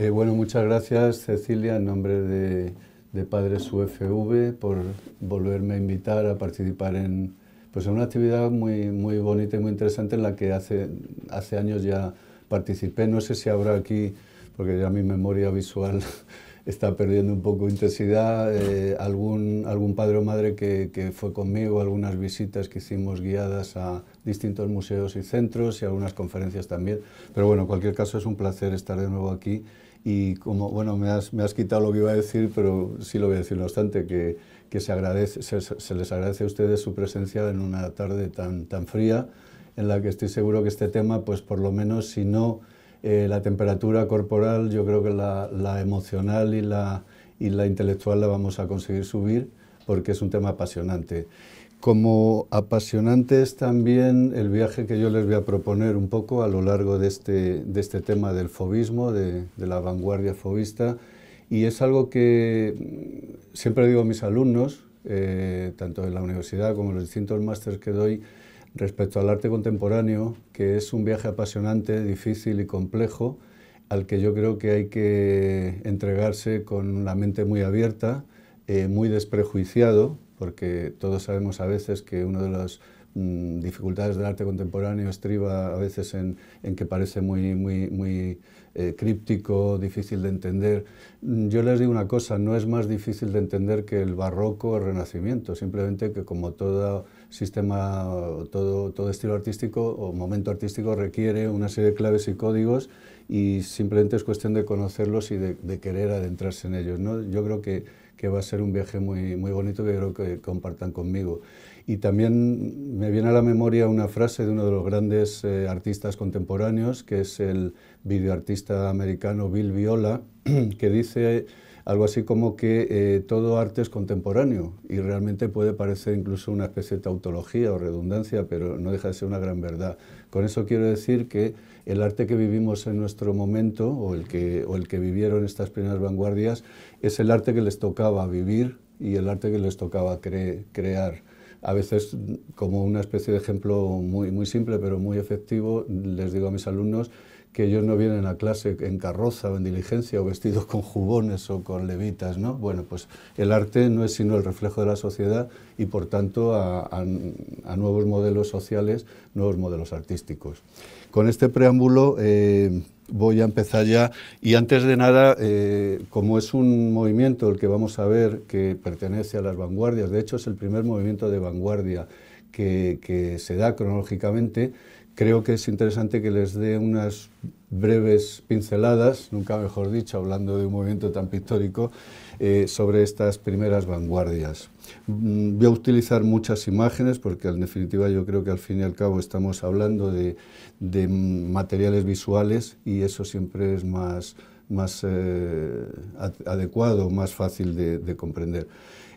Eh, bueno, muchas gracias Cecilia en nombre de, Padres UFV por volverme a invitar a participar en, pues, en una actividad muy, muy bonita y muy interesante en la que hace, años ya participé. No sé si habrá aquí, porque ya mi memoria visual está perdiendo un poco intensidad, eh, algún, padre o madre que, que, fue conmigo, algunas visitas que hicimos guiadas a distintos museos y centros y algunas conferencias también. Pero bueno, en cualquier caso es un placer estar de nuevo aquí y como, bueno, me has, me has, quitado lo que iba a decir, pero sí lo voy a decir, no obstante, que, que se, agradece, se, les agradece a ustedes su presencia en una tarde tan, tan fría, en la que estoy seguro que este tema, pues por lo menos, si no eh, la temperatura corporal, yo creo que la, la emocional y la, y la intelectual la vamos a conseguir subir, porque es un tema apasionante. Como apasionante es también el viaje que yo les voy a proponer un poco a lo largo de este, de este tema del fobismo, de, la vanguardia fobista, y es algo que siempre digo a mis alumnos, eh, tanto en la universidad como en los distintos másteres que doy, respecto al arte contemporáneo, que es un viaje apasionante, difícil y complejo, al que yo creo que hay que entregarse con la mente muy abierta, eh, muy desprejuiciado, porque todos sabemos a veces que una de las mm, dificultades del arte contemporáneo estriba a veces en, que parece muy, muy, muy eh, críptico, difícil de entender. Mm, yo les digo una cosa, no es más difícil de entender que el barroco o el renacimiento, simplemente que como todo sistema, todo, todo estilo artístico o momento artístico requiere una serie de claves y códigos y simplemente es cuestión de conocerlos y de, de querer adentrarse en ellos. ¿no? Yo creo que que va a ser un viaje muy, muy bonito que creo que compartan conmigo. Y también me viene a la memoria una frase de uno de los grandes eh, artistas contemporáneos, que es el videoartista americano Bill Viola, que dice algo así como que eh, todo arte es contemporáneo y realmente puede parecer incluso una especie de tautología o redundancia, pero no deja de ser una gran verdad. Con eso quiero decir que el arte que vivimos en nuestro momento o el que, o el que vivieron estas primeras vanguardias es el arte que les tocaba vivir y el arte que les tocaba crear. A veces, como una especie de ejemplo muy, muy simple pero muy efectivo, les digo a mis alumnos, que ellos no vienen a clase en carroza o en diligencia o vestidos con jubones o con levitas, ¿no? Bueno, pues el arte no es sino el reflejo de la sociedad y por tanto a, nuevos modelos sociales, nuevos modelos artísticos. Con este preámbulo eh, voy a empezar ya y antes de nada, eh, como es un movimiento el que vamos a ver que pertenece a las vanguardias, de hecho es el primer movimiento de vanguardia que se da cronológicamente, creo que es interesante que les dé unas breves pinceladas, nunca mejor dicho, hablando de un movimiento tan pictórico, eh, sobre estas primeras vanguardias. Mm, voy a utilizar muchas imágenes porque en definitiva yo creo que al fin y al cabo estamos hablando de, materiales visuales y eso siempre es más, más eh, adecuado, más fácil de comprender.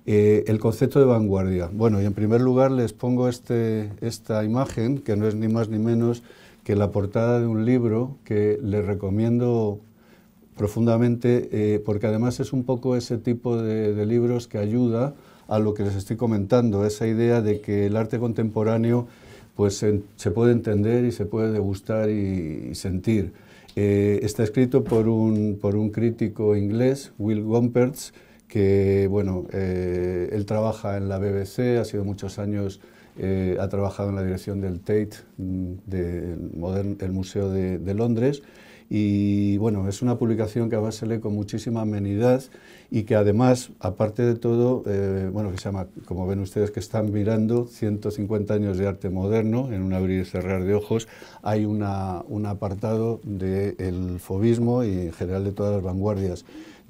Eh, el concepto de vanguardia. Bueno, y en primer lugar les pongo este, esta imagen, que no es ni más ni menos que la portada de un libro que les recomiendo profundamente, eh, porque además es un poco ese tipo de, libros que ayuda a lo que les estoy comentando, esa idea de que el arte contemporáneo pues se, puede entender y se puede degustar y, sentir. Eh, está escrito por un, por un crítico inglés, Will Gompertz, que bueno, eh, él trabaja en la BBC, ha sido muchos años, eh, ha trabajado en la dirección del Tate, mm, del el Museo de, Londres, y bueno, es una publicación que además se lee con muchísima amenidad y que además, aparte de todo, eh, bueno, que llama, como ven ustedes que están mirando, 150 años de arte moderno, en un abrir y cerrar de ojos, hay un apartado del fobismo y en general de todas las vanguardias.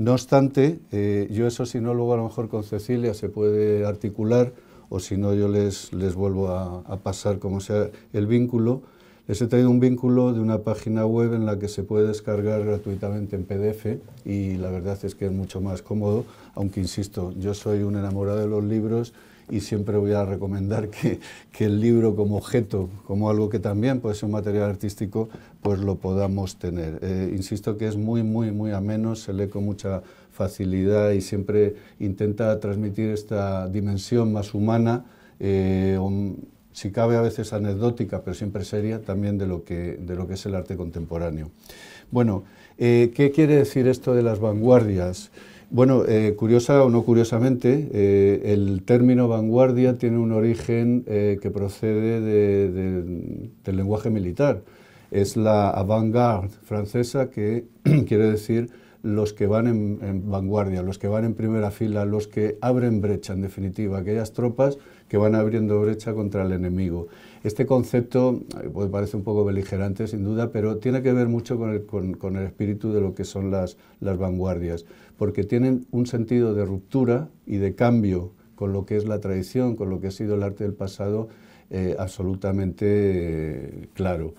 No obstante, eh, yo eso si no, luego a lo mejor con Cecilia se puede articular o si no yo les, les vuelvo a, a, pasar como sea el vínculo. Les he traído un vínculo de una página web en la que se puede descargar gratuitamente en PDF y la verdad es que es mucho más cómodo, aunque insisto, yo soy un enamorado de los libros y siempre voy a recomendar que, el libro como objeto, como algo que también puede ser un material artístico, pues lo podamos tener. Eh, insisto que es muy, muy, muy ameno, se lee con mucha facilidad y siempre intenta transmitir esta dimensión más humana, eh, si cabe a veces anecdótica, pero siempre seria, también de lo que, de lo que es el arte contemporáneo. Bueno, eh, ¿qué quiere decir esto de las vanguardias? Bueno, eh, curiosa o no curiosamente, eh, el término vanguardia tiene un origen eh, que procede del lenguaje militar. Es la avant-garde francesa que quiere decir los que van en, vanguardia, los que van en primera fila, los que abren brecha, en definitiva, aquellas tropas que van abriendo brecha contra el enemigo. Este concepto pues, parece un poco beligerante, sin duda, pero tiene que ver mucho con el, espíritu de lo que son las vanguardias porque tienen un sentido de ruptura y de cambio con lo que es la tradición, con lo que ha sido el arte del pasado, eh, absolutamente eh, claro.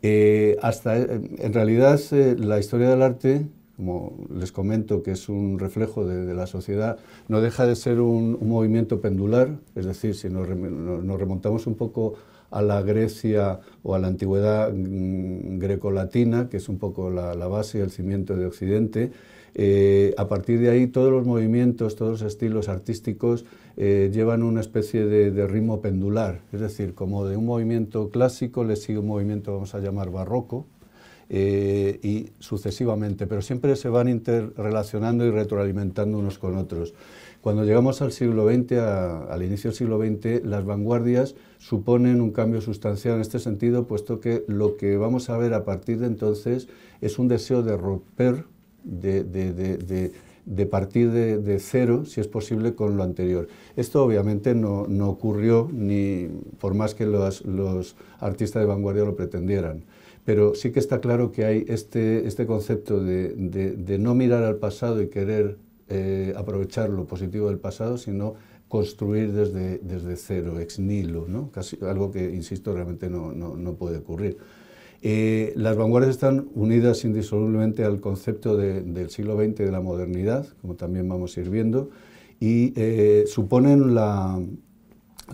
Eh, hasta, en realidad, la historia del arte, como les comento, que es un reflejo de, la sociedad, no deja de ser un, movimiento pendular, es decir, si nos, remontamos un poco a la Grecia o a la antigüedad mm, grecolatina, que es un poco la, la base y el cimiento de Occidente, eh, a partir de ahí todos los movimientos, todos los estilos artísticos eh, llevan una especie de, ritmo pendular, es decir, como de un movimiento clásico le sigue un movimiento, vamos a llamar barroco, eh, y sucesivamente, pero siempre se van interrelacionando y retroalimentando unos con otros. Cuando llegamos al siglo XX, al inicio del siglo XX, las vanguardias suponen un cambio sustancial en este sentido, puesto que lo que vamos a ver a partir de entonces es un deseo de romper de, de, de, de partir de, cero, si es posible, con lo anterior. Esto obviamente no, no ocurrió ni por más que los, los, artistas de vanguardia lo pretendieran. Pero sí que está claro que hay este, este concepto de, no mirar al pasado y querer eh, aprovechar lo positivo del pasado, sino construir desde, desde cero, ex nihilo, ¿no? Casi, algo que, insisto, realmente no, no puede ocurrir. Eh, las vanguardias están unidas indisolublemente al concepto del siglo XX de la modernidad, como también vamos a ir viendo, y eh, suponen la,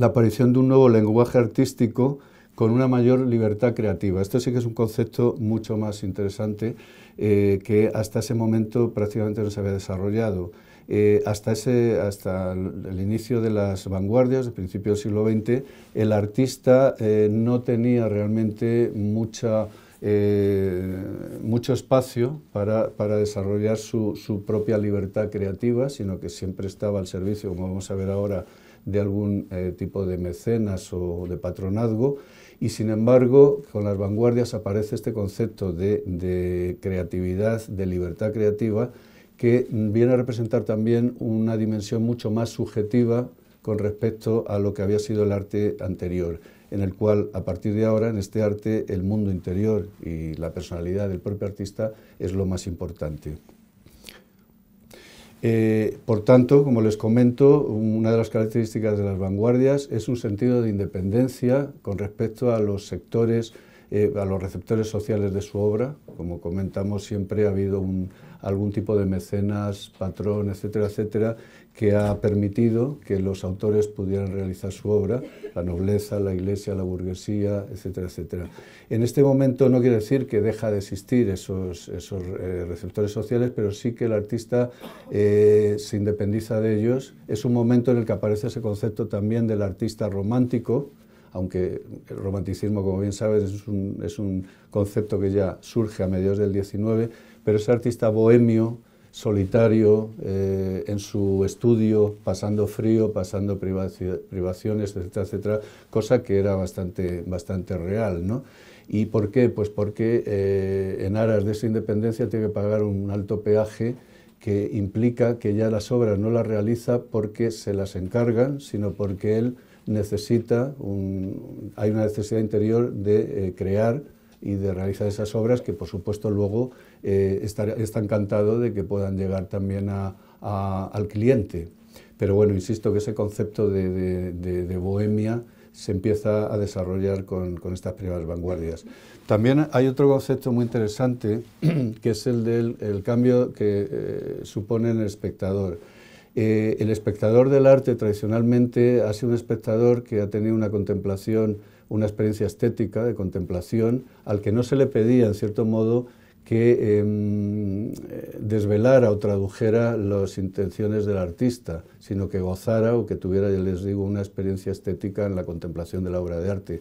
aparición de un nuevo lenguaje artístico con una mayor libertad creativa. Esto sí que es un concepto mucho más interesante eh, que hasta ese momento prácticamente no se había desarrollado. Eh, hasta, ese, hasta el inicio de las vanguardias, de principio del siglo XX, el artista eh, no tenía realmente eh, mucho espacio para, desarrollar su, propia libertad creativa, sino que siempre estaba al servicio, como vamos a ver ahora, de algún tipo de mecenas o de patronazgo. Y sin embargo, con las vanguardias aparece este concepto de creatividad, de libertad creativa, que viene a representar también una dimensión mucho más subjetiva con respecto a lo que había sido el arte anterior, en el cual a partir de ahora en este arte el mundo interior y la personalidad del propio artista es lo más importante. Eh, por tanto, como les comento, una de las características de las vanguardias es un sentido de independencia con respecto a los sectores, eh, a los receptores sociales de su obra. Como comentamos, siempre ha habido un, algún tipo de mecenas, patrón, etcétera, etcétera, que ha permitido que los autores pudieran realizar su obra, la nobleza, la iglesia, la burguesía, etcétera, etcétera. En este momento no quiere decir que deja de existir esos, eh, receptores sociales, pero sí que el artista eh, se independiza de ellos. Es un momento en el que aparece ese concepto también del artista romántico, aunque el romanticismo, como bien sabes, es un, es un concepto que ya surge a mediados del XIX, pero es artista bohemio, solitario, eh, en su estudio, pasando frío, pasando privaciones, etcétera, etcétera, cosa que era bastante, bastante real, ¿no? ¿Y por qué? Pues porque eh, en aras de esa independencia tiene que pagar un alto peaje que implica que ya las obras no las realiza porque se las encargan, sino porque él necesita, un, hay una necesidad interior de eh, crear y de realizar esas obras que por supuesto luego eh, está, encantado de que puedan llegar también al cliente. Pero bueno, insisto que ese concepto de, bohemia se empieza a desarrollar con, estas primeras vanguardias. También hay otro concepto muy interesante, que es el del cambio que eh, supone en el espectador. Eh, el espectador del arte tradicionalmente ha sido un espectador que ha tenido una contemplación una experiencia estética de contemplación al que no se le pedía, en cierto modo, que em, eh, desvelara o tradujera las intenciones del artista, sino que gozara o que tuviera, ya les digo, una experiencia estética en la contemplación de la obra de arte.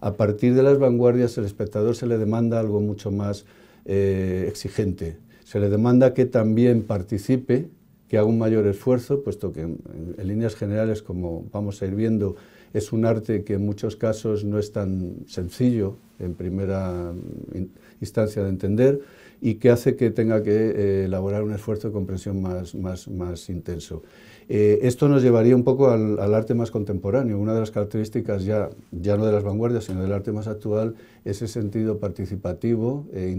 A partir de las vanguardias, el espectador se le demanda algo mucho más eh, exigente. Se le demanda que también participe, que haga un mayor esfuerzo, puesto que en líneas generales, como vamos a ir viendo, es un arte que en muchos casos no es tan sencillo en primera mm, instancia de entender y que hace que tenga que eh, elaborar un esfuerzo de comprensión más, más, intenso. Eh, esto nos llevaría un poco al, arte más contemporáneo. Una de las características ya, ya no de las vanguardias, sino del arte más actual, es ese sentido participativo, eh,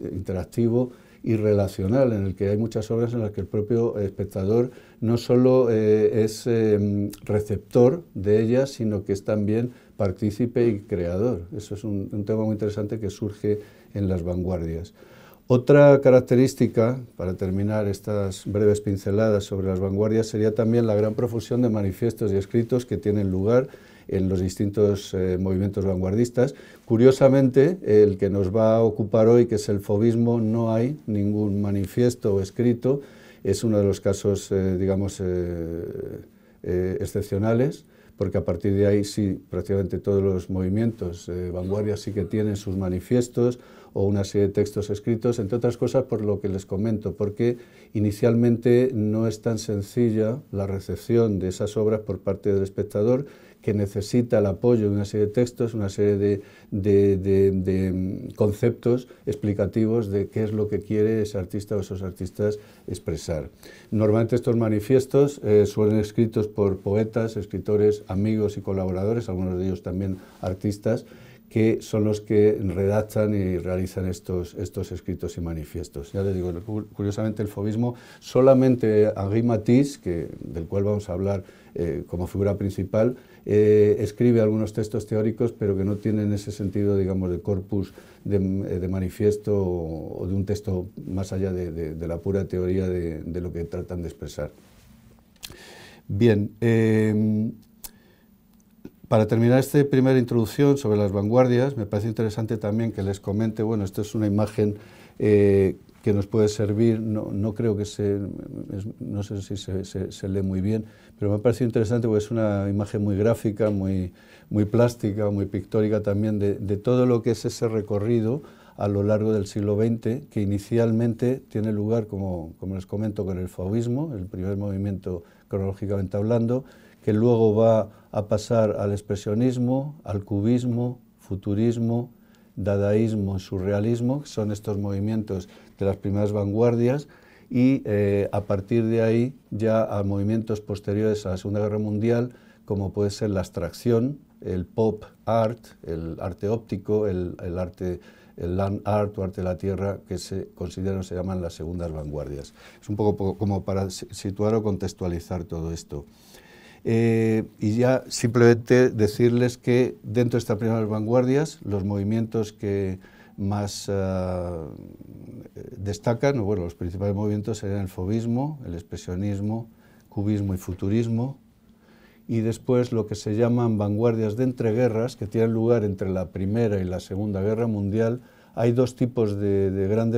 interactivo y relacional, en el que hay muchas obras en las que el propio espectador no solo eh, es em, receptor de ellas, sino que es también partícipe y creador. Eso es un, tema muy interesante que surge en las vanguardias. Otra característica, para terminar estas breves pinceladas sobre las vanguardias, sería también la gran profusión de manifiestos y escritos que tienen lugar en los distintos eh, movimientos vanguardistas. Curiosamente, el que nos va a ocupar hoy, que es el fobismo, no hay ningún manifiesto o escrito es uno de los casos, eh, digamos, eh, eh, excepcionales, porque a partir de ahí sí, prácticamente todos los movimientos vanguardia sí que tienen sus manifiestos o una serie de textos escritos, entre otras cosas por lo que les comento, porque inicialmente no es tan sencilla la recepción de esas obras por parte del espectador, que necesita el apoyo de una serie de textos, una serie de, mm, conceptos explicativos de qué es lo que quiere ese artista o esos artistas expresar. Normalmente estos manifiestos eh, suelen escritos por poetas, escritores, amigos y colaboradores, algunos de ellos también artistas, que son los que redactan y realizan estos, estos escritos y manifiestos. Ya les digo, curiosamente el fobismo, solamente Henri Matisse, que, del cual vamos a hablar eh, como figura principal, eh, escribe algunos textos teóricos, pero que no tienen ese sentido, digamos, de corpus de, eh, manifiesto o, de un texto más allá de, la pura teoría de, lo que tratan de expresar. Bien, para terminar esta primera introducción sobre las vanguardias, me parece interesante también que les comente, bueno, esta es una imagen eh, que nos puede servir, no, creo que se, no sé si se, lee muy bien, pero me ha parecido interesante porque es una imagen muy gráfica, muy, muy plástica, muy pictórica también de, de todo lo que es ese recorrido a lo largo del siglo XX, que inicialmente tiene lugar, como, como les comento, con el fauvismo, el primer movimiento cronológicamente hablando, que luego va a pasar al expresionismo, al cubismo, futurismo, dadaísmo, surrealismo, que son estos movimientos de las primeras vanguardias, y eh, a partir de ahí ya a movimientos posteriores a la Segunda Guerra Mundial, como puede ser la abstracción, el pop art, el arte óptico, el, arte land art o arte de la tierra, que se consideran, se llaman las segundas vanguardias. Es un poco como para situar o contextualizar todo esto. Eh, y ya simplemente decirles que dentro de estas primeras vanguardias, los movimientos que más ah, destacan, bueno, los principales movimientos serían el fobismo, el expresionismo, cubismo y futurismo, y después lo que se llaman vanguardias de entreguerras, que tienen lugar entre la Primera y la Segunda Guerra Mundial, hay dos tipos de,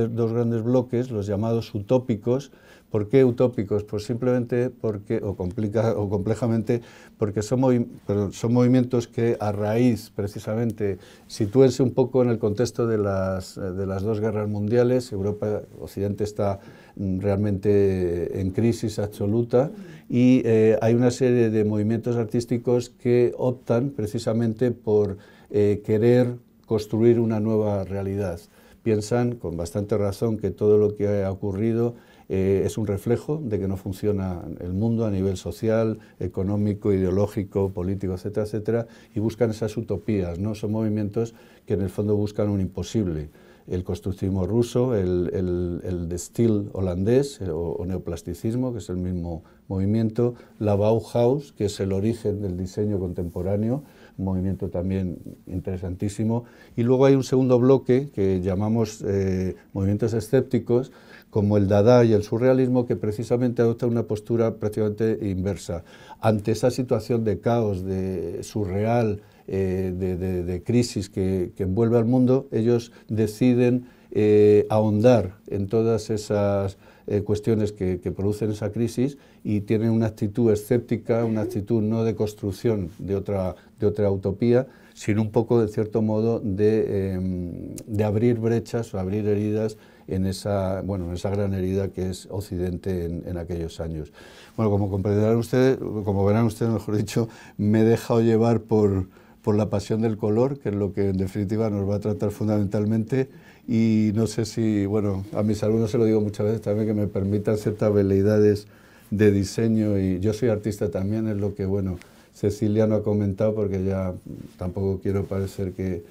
dos grandes bloques, los llamados utópicos, ¿Por qué utópicos? Pues simplemente porque, o, complica, o complejamente, porque son, movimientos que a raíz, precisamente, sitúense un poco en el contexto de las, dos guerras mundiales. Europa, Occidente está mm, realmente eh, en crisis absoluta y eh, hay una serie de movimientos artísticos que optan precisamente por eh, querer construir una nueva realidad. Piensan, con bastante razón, que todo lo que ha ocurrido eh, es un reflejo de que no funciona el mundo a nivel social, económico, ideológico, político, etcétera, etcétera, y buscan esas utopías, ¿no? Son movimientos que en el fondo buscan un imposible el constructivismo ruso, el, el, holandés eh, o, neoplasticismo, que es el mismo movimiento, la Bauhaus, que es el origen del diseño contemporáneo, un movimiento también interesantísimo, y luego hay un segundo bloque que llamamos eh, movimientos escépticos, como el Dada y el surrealismo, que precisamente adopta una postura prácticamente inversa. Ante esa situación de caos, de surreal, eh, de, crisis que, envuelve al mundo, ellos deciden eh, ahondar en todas esas eh, cuestiones que, producen esa crisis y tienen una actitud escéptica, una actitud no de construcción de otra, de otra utopía, sino un poco, de cierto modo, de, em, de abrir brechas o abrir heridas en esa, bueno, en esa gran herida que es Occidente en, aquellos años. Bueno, como comprenderán ustedes, como verán ustedes, mejor dicho, me he dejado llevar por, por la pasión del color, que es lo que en definitiva nos va a tratar fundamentalmente. Y no sé si, bueno, a mis alumnos se lo digo muchas veces también, que me permitan ciertas habilidades de diseño. Y yo soy artista también, es lo que, bueno, Cecilia no ha comentado, porque ya tampoco quiero parecer que,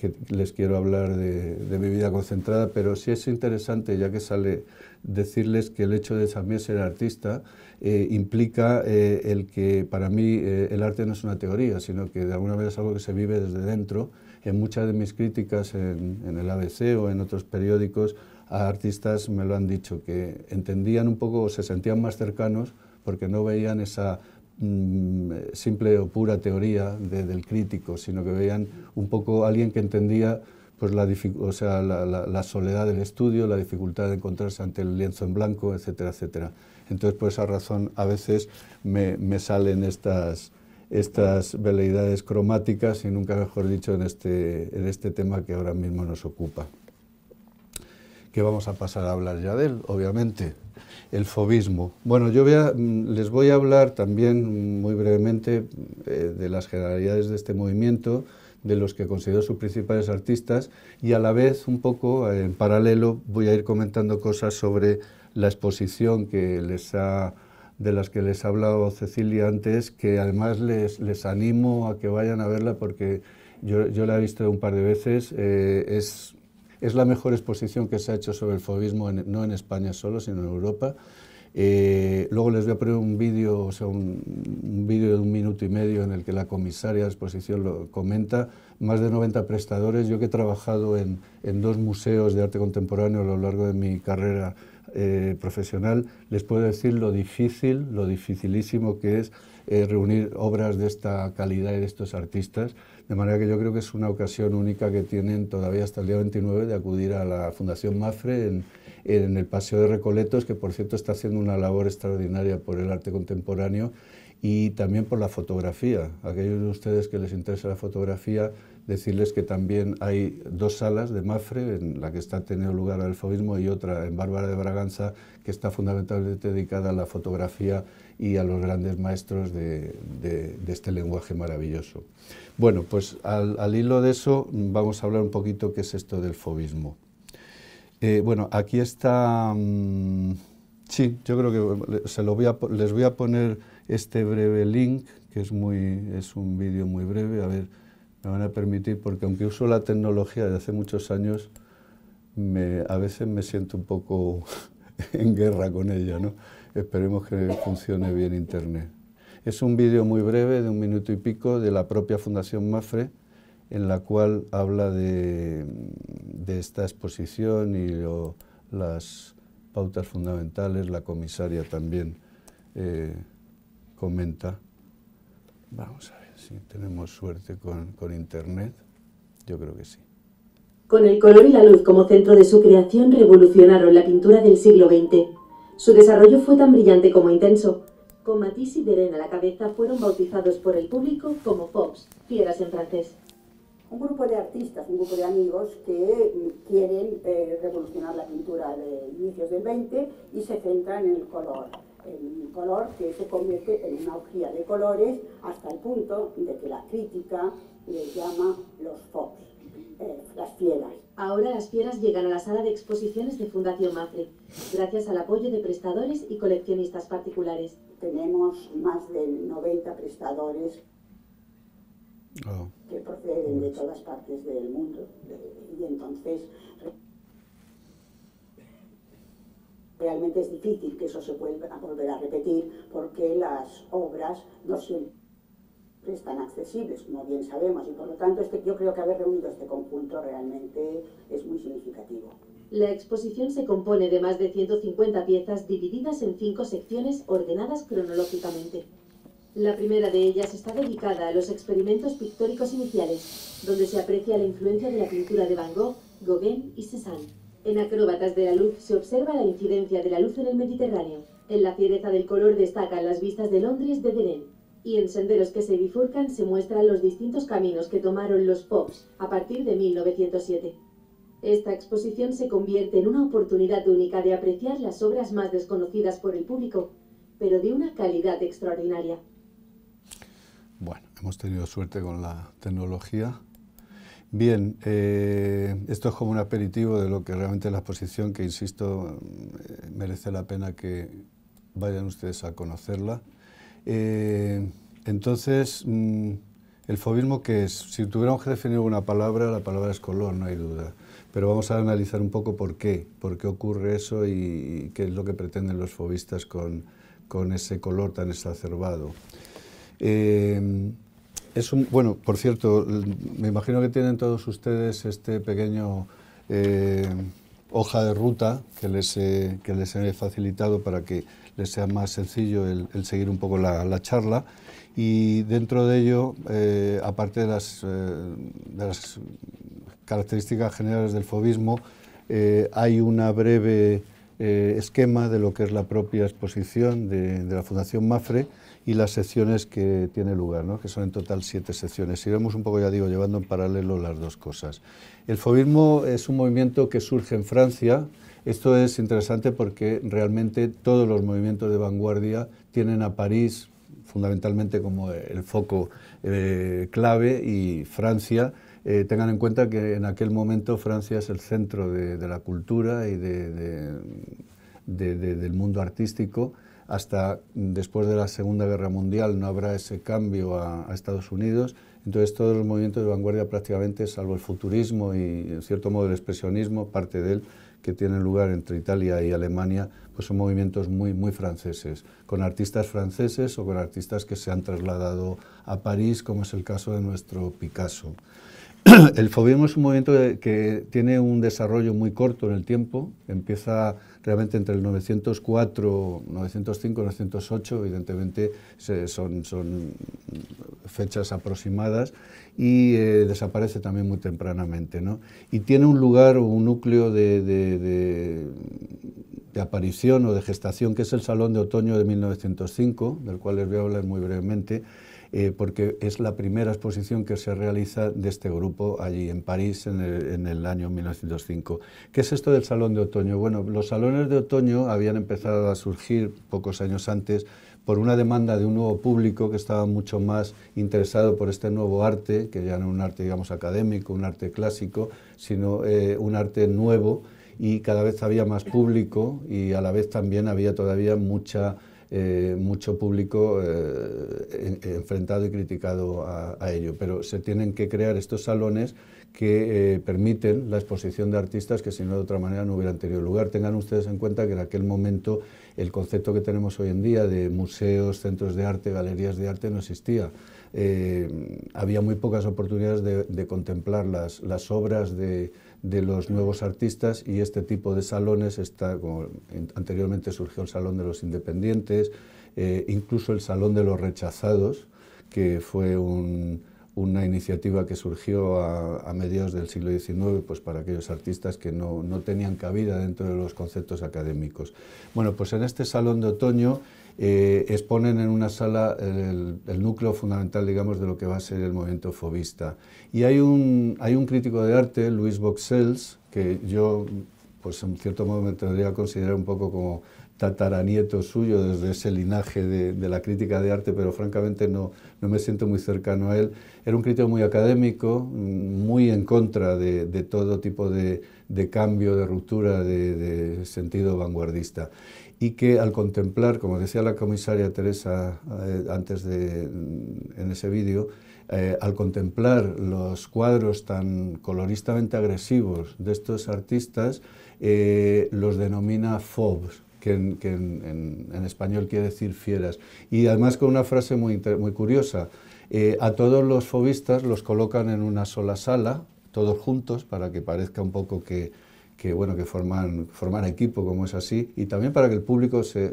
que les quiero hablar de, mi vida concentrada, pero sí es interesante, ya que sale, decirles que el hecho de también ser artista eh, implica eh, el que para mí eh, el arte no es una teoría, sino que de alguna manera es algo que se vive desde dentro. En muchas de mis críticas en, en el ABC o en otros periódicos a artistas me lo han dicho, que entendían un poco o se sentían más cercanos porque no veían esa Mm, simple o pura teoría del crítico, sino que veían un poco alguien que entendía pues la, sea, la, soledad del estudio, la dificultad de encontrarse ante el lienzo en blanco, etcétera, etcétera. Entonces, por esa razón, a veces me, salen estas, veleidades cromáticas y nunca mejor dicho en este, este tema que ahora mismo nos ocupa que vamos a pasar a hablar ya de él, obviamente, el fobismo. Bueno, yo voy mm, les voy a hablar también muy brevemente eh, de las generalidades de este movimiento, de los que considero sus principales artistas y a la vez un poco eh, en paralelo voy a ir comentando cosas sobre la exposición que les ha, de las que les ha hablado Cecilia antes, que además les, les animo a que vayan a verla porque yo, yo la he visto un par de veces, eh, es es la mejor exposición que se ha hecho sobre el fobismo, no en España solo, sino en Europa. Eh, luego les voy a poner un vídeo, o sea, un, vídeo de un minuto y medio en el que la comisaria de exposición lo comenta. Más de 90 prestadores. Yo que he trabajado en, dos museos de arte contemporáneo a lo largo de mi carrera eh, profesional, les puedo decir lo difícil, lo dificilísimo que es eh, reunir obras de esta calidad y de estos artistas. De manera que yo creo que es una ocasión única que tienen todavía hasta el día 29 de acudir a la Fundación Mafre en, el Paseo de Recoletos, que por cierto está haciendo una labor extraordinaria por el arte contemporáneo y también por la fotografía. Aquellos de ustedes que les interesa la fotografía, decirles que también hay dos salas de Mafre, en la que está teniendo lugar el fobismo y otra en Bárbara de Braganza, que está fundamentalmente dedicada a la fotografía y a los grandes maestros de, este lenguaje maravilloso. Bueno, pues al, hilo de eso vamos a hablar un poquito qué es esto del fobismo. Eh, bueno, aquí está... Mm, sí, yo creo que eh, se lo les voy a poner este breve link, que es, muy, es un vídeo muy breve, a ver, me van a permitir, porque aunque uso la tecnología de hace muchos años, a veces me siento un poco en guerra con ella, ¿no? esperemos que funcione bien Internet. Es un vídeo muy breve, de un minuto y pico, de la propia Fundación Mafre, en la cual habla de, esta exposición y las pautas fundamentales, la comisaria también eh, comenta. Vamos a ver si tenemos suerte con Internet. Yo creo que sí. Con el color y la luz como centro de su creación revolucionaron la pintura del siglo XX. Su desarrollo fue tan brillante como intenso. Con Matisse y Deren a la cabeza fueron bautizados por el público como Pops, fieras en francés. Un grupo de artistas, un grupo de amigos que mm, quieren eh, revolucionar la pintura de inicios del 20 y se centran en el color el color que se convierte en una orgía de colores hasta el punto de que la crítica les llama los fops, eh, las fieras. Ahora las piedras llegan a la sala de exposiciones de Fundación Mafre, gracias al apoyo de prestadores y coleccionistas particulares. Tenemos más de 90 prestadores oh. que proceden de todas partes del mundo. Y entonces realmente es difícil que eso se vuelva a volver a repetir porque las obras no se... Pues, están accesibles, como bien sabemos, y por lo tanto este, yo creo que haber reunido este conjunto realmente es muy significativo. La exposición se compone de más de 150 piezas divididas en cinco secciones ordenadas cronológicamente. La primera de ellas está dedicada a los experimentos pictóricos iniciales, donde se aprecia la influencia de la pintura de Van Gogh, Gauguin y Cézanne. En Acróbatas de la Luz se observa la incidencia de la luz en el Mediterráneo. En la fiereza del color destacan las vistas de Londres de Deren y en senderos que se bifurcan se muestran los distintos caminos que tomaron los Pops a partir de 1907. Esta exposición se convierte en una oportunidad única de apreciar las obras más desconocidas por el público, pero de una calidad extraordinaria. Bueno, hemos tenido suerte con la tecnología. Bien, eh, esto es como un aperitivo de lo que realmente es la exposición, que insisto, eh, merece la pena que vayan ustedes a conocerla. Eh, entonces, mm, el fobismo que es, si tuviéramos que definir una palabra, la palabra es color, no hay duda. Pero vamos a analizar un poco por qué, por qué ocurre eso y, qué es lo que pretenden los fobistas con, ese color tan exacerbado. Eh, bueno, por cierto, me imagino que tienen todos ustedes este pequeño eh, hoja de ruta que que les he facilitado para que sea más sencillo el, seguir un poco la, charla. Y dentro de ello, eh, aparte eh, de las, características generales del fobismo, eh, hay una breve esquema de lo que es la propia exposición de, la Fundación Mafre y las secciones que tiene lugar, ¿no? que son en total siete secciones. Iremos un poco, ya digo, llevando en paralelo las dos cosas. El fobismo es un movimiento que surge en Francia esto es interesante porque realmente todos los movimientos de vanguardia tienen a París fundamentalmente como el foco eh, clave y Francia. Eh, tengan en cuenta que en aquel momento Francia es el centro de, la cultura y del mundo artístico. Hasta después de la Segunda Guerra Mundial no habrá ese cambio a, a Estados Unidos. Entonces todos los movimientos de vanguardia prácticamente, salvo el futurismo y en cierto modo el expresionismo, parte de él, que tienen lugar entre Italia y Alemania, pues son movimientos muy, muy franceses, con artistas franceses o con artistas que se han trasladado a París, como es el caso de nuestro Picasso. El fobismo es un movimiento que tiene un desarrollo muy corto en el tiempo, empieza realmente entre el 904, 905, 908, evidentemente son, son fechas aproximadas, y eh, desaparece también muy tempranamente. ¿no? Y tiene un lugar o un núcleo de, de, aparición o de gestación, que es el Salón de Otoño de 1905, del cual les voy a hablar muy brevemente, eh, porque es la primera exposición que se realiza de este grupo allí en París en el, en el año 1905. ¿Qué es esto del Salón de Otoño? Bueno, los salones de otoño habían empezado a surgir pocos años antes por una demanda de un nuevo público que estaba mucho más interesado por este nuevo arte, que ya no un arte, digamos, académico, un arte clásico, sino eh, un arte nuevo y cada vez había más público y a la vez también había todavía mucha, eh, mucho público eh, enfrentado y criticado a, ello. Pero se tienen que crear estos salones que permiten la exposición de artistas que si no de otra manera no hubieran tenido lugar. Tengan ustedes en cuenta que en aquel momento el concepto que tenemos hoy en día de museos, centros de arte, galerías de arte no existía. Eh, había muy pocas oportunidades de, contemplar las, obras de, los nuevos artistas y este tipo de salones, está, anteriormente surgió el Salón de los Independientes, eh, incluso el Salón de los Rechazados, que fue un, una iniciativa que surgió a, mediados del siglo XIX pues para aquellos artistas que no, tenían cabida dentro de los conceptos académicos. Bueno, pues en este salón de otoño eh, exponen en una sala el, núcleo fundamental, digamos, de lo que va a ser el movimiento fobista. Y hay un, hay un crítico de arte, Luis Boxels, que yo, pues en cierto modo me tendría a considerar un poco como tataranieto suyo, desde ese linaje de, la crítica de arte, pero francamente no, no me siento muy cercano a él. Era un crítico muy académico, mm, muy en contra de, todo tipo de, cambio, de ruptura, de, sentido vanguardista. Y que al contemplar, como decía la comisaria Teresa eh, antes de, en ese vídeo, eh, al contemplar los cuadros tan coloristamente agresivos de estos artistas, eh, los denomina fobs, que, en, español quiere decir fieras. Y además con una frase muy, curiosa. Eh, a todos los fobistas los colocan en una sola sala, todos juntos, para que parezca un poco que, bueno, que forman, forman equipo, como es así, y también para que el público se,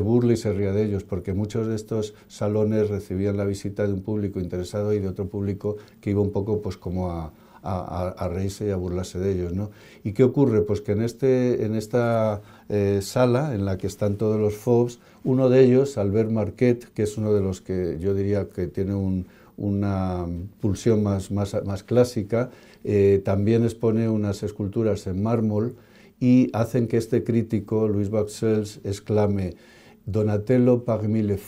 burle y se ría de ellos, porque muchos de estos salones recibían la visita de un público interesado y de otro público que iba un poco pues como a, a, reírse y a burlarse de ellos. ¿no? ¿Y qué ocurre? Pues que en, este, esta eh, sala en la que están todos los FOBs, uno de ellos, Albert Marquet, que es uno de los que yo diría que tiene una pulsión más, clásica, eh, también expone unas esculturas en mármol y hacen que este crítico, Luis Baxels, exclame Donatello parmi les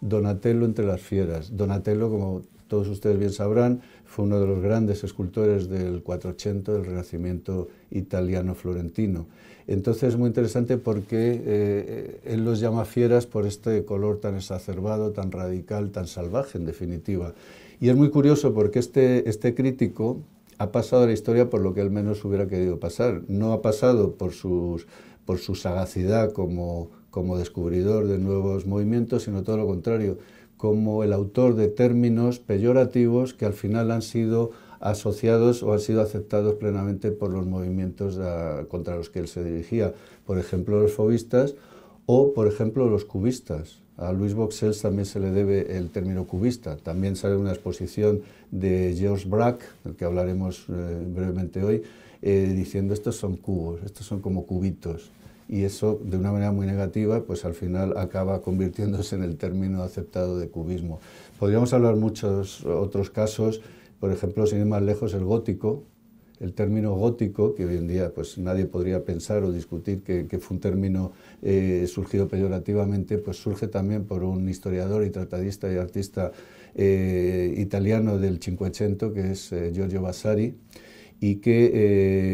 Donatello entre las fieras. Donatello, como todos ustedes bien sabrán, fue uno de los grandes escultores del 480, del Renacimiento italiano-florentino. Entonces es muy interesante porque eh, eh, él los llama fieras por este color tan exacerbado, tan radical, tan salvaje en definitiva. Y es muy curioso porque este, este crítico ha pasado a la historia por lo que él menos hubiera querido pasar. No ha pasado por, sus, por su sagacidad como, como descubridor de nuevos movimientos, sino todo lo contrario como el autor de términos peyorativos que al final han sido asociados o han sido aceptados plenamente por los movimientos contra los que él se dirigía, por ejemplo los fobistas o por ejemplo los cubistas. A Luis Boxels también se le debe el término cubista. También sale una exposición de George Braque, del que hablaremos eh, brevemente hoy, eh, diciendo estos son cubos, estos son como cubitos y eso de una manera muy negativa pues al final acaba convirtiéndose en el término aceptado de cubismo. Podríamos hablar muchos otros casos, por ejemplo, sin ir más lejos, el gótico, el término gótico, que hoy en día pues nadie podría pensar o discutir que, fue un término eh, surgido peyorativamente, pues surge también por un historiador y tratadista y artista eh, italiano del Cinquecento, que es eh, Giorgio Vasari, y que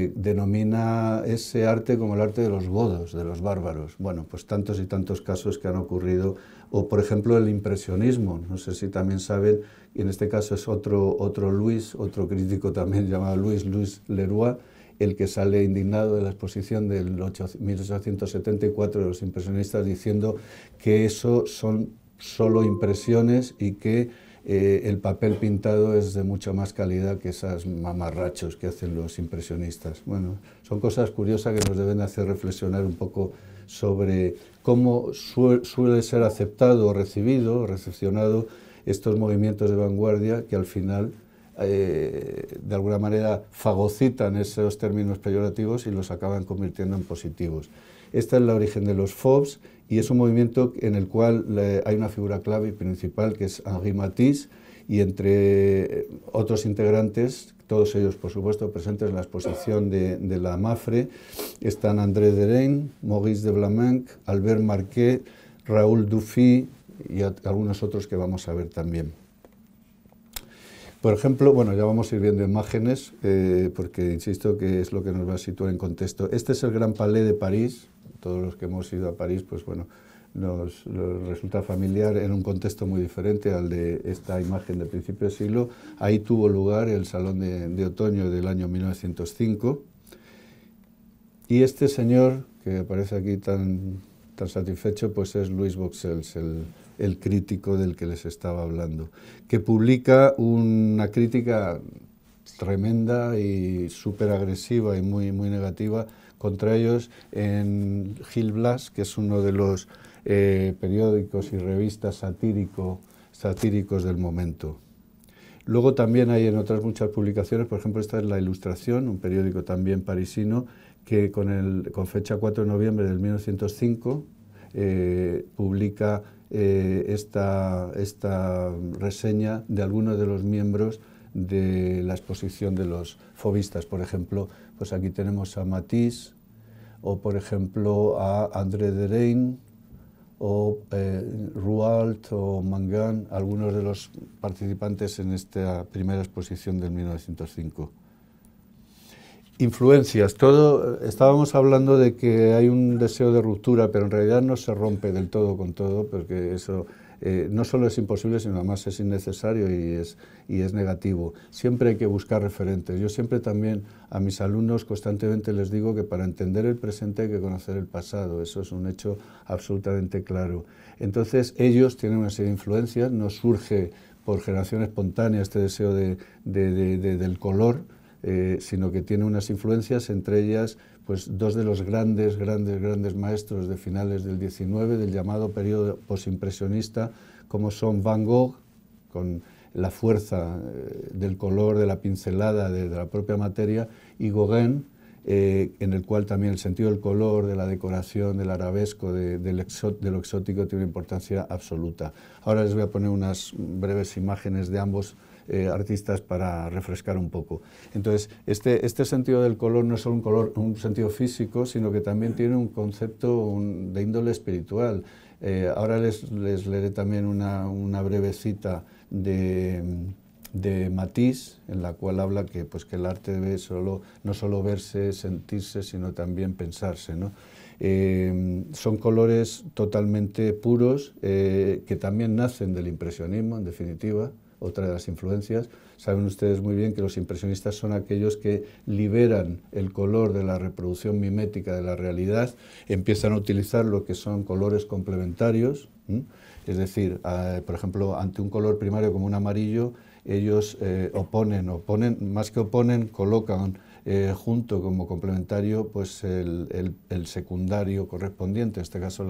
eh, denomina ese arte como el arte de los bodos, de los bárbaros. Bueno, pues tantos y tantos casos que han ocurrido, o por ejemplo el impresionismo, no sé si también saben, y en este caso es otro, otro Luis, otro crítico también llamado Luis, Luis Leroy, el que sale indignado de la exposición del 1874 de los impresionistas diciendo que eso son solo impresiones y que eh, el papel pintado es de mucha más calidad que esas mamarrachos que hacen los impresionistas. Bueno, son cosas curiosas que nos deben hacer reflexionar un poco sobre cómo suele ser aceptado o recibido, o recepcionado estos movimientos de vanguardia que al final eh, de alguna manera fagocitan esos términos peyorativos y los acaban convirtiendo en positivos. Esta es la origen de los FOBs y es un movimiento en el cual hay una figura clave y principal que es Henri Matisse y entre eh, otros integrantes, todos ellos por supuesto presentes en la exposición de, la MAFRE, están André Derain, Maurice de Blamenc, Albert Marquet, Raúl Dufy y algunos otros que vamos a ver también. Por ejemplo, bueno, ya vamos a ir viendo imágenes, eh, porque insisto que es lo que nos va a situar en contexto. Este es el Gran Palais de París. Todos los que hemos ido a París, pues bueno, nos, resulta familiar en un contexto muy diferente al de esta imagen de principio de siglo. Ahí tuvo lugar el Salón de, Otoño del año 1905 y este señor que aparece aquí tan, tan satisfecho pues es Luis Boxels, el, el crítico del que les estaba hablando, que publica una crítica tremenda y súper agresiva y muy, muy negativa contra ellos en Gil Blas, que es uno de los eh, periódicos y revistas satírico, satíricos del momento. Luego también hay en otras muchas publicaciones, por ejemplo, esta es La Ilustración, un periódico también parisino, que con, con fecha 4 de noviembre del 1905 eh, publica eh, esta, reseña de algunos de los miembros de la exposición de los fobistas. Por ejemplo, pues aquí tenemos a Matisse, o por ejemplo a André Derain, o eh, o Mangan, algunos de los participantes en esta primera exposición del 1905. Influencias, todo, estábamos hablando de que hay un deseo de ruptura, pero en realidad no se rompe del todo con todo, porque eso eh, no solo es imposible, sino además es innecesario y es, y es negativo. Siempre hay que buscar referentes. Yo siempre también a mis alumnos constantemente les digo que para entender el presente hay que conocer el pasado, eso es un hecho absolutamente claro. Entonces ellos tienen una serie de influencias, no surge por generación espontánea este deseo del color, eh, sino que tiene unas influencias, entre ellas pues, dos de los grandes, grandes, grandes maestros de finales del XIX, del llamado periodo posimpresionista, como son Van Gogh, con la fuerza eh, del color, de la pincelada, de, la propia materia, y Gauguin, eh, en el cual también el sentido del color, de la decoración, del arabesco, de, lo exótico tiene una importancia absoluta. Ahora les voy a poner unas breves imágenes de ambos eh, artistas para refrescar un poco. Entonces, este, este sentido del color no es solo un, color, un sentido físico, sino que también tiene un concepto de índole espiritual. Eh, ahora les, les, leeré también una, una breve cita de de Matisse, en la cual habla que, pues, que el arte debe solo, no solo verse, sentirse, sino también pensarse. ¿no? Eh, son colores totalmente puros que también nacen del impresionismo, en definitiva otra de las influencias. Saben ustedes muy bien que los impresionistas son aquellos que liberan el color de la reproducción mimética de la realidad, empiezan a utilizar lo que son colores complementarios, es decir, por ejemplo, ante un color primario como un amarillo, ellos eh, oponen, oponen, más que oponen, colocan eh, junto como complementario pues el, secundario correspondiente, en este caso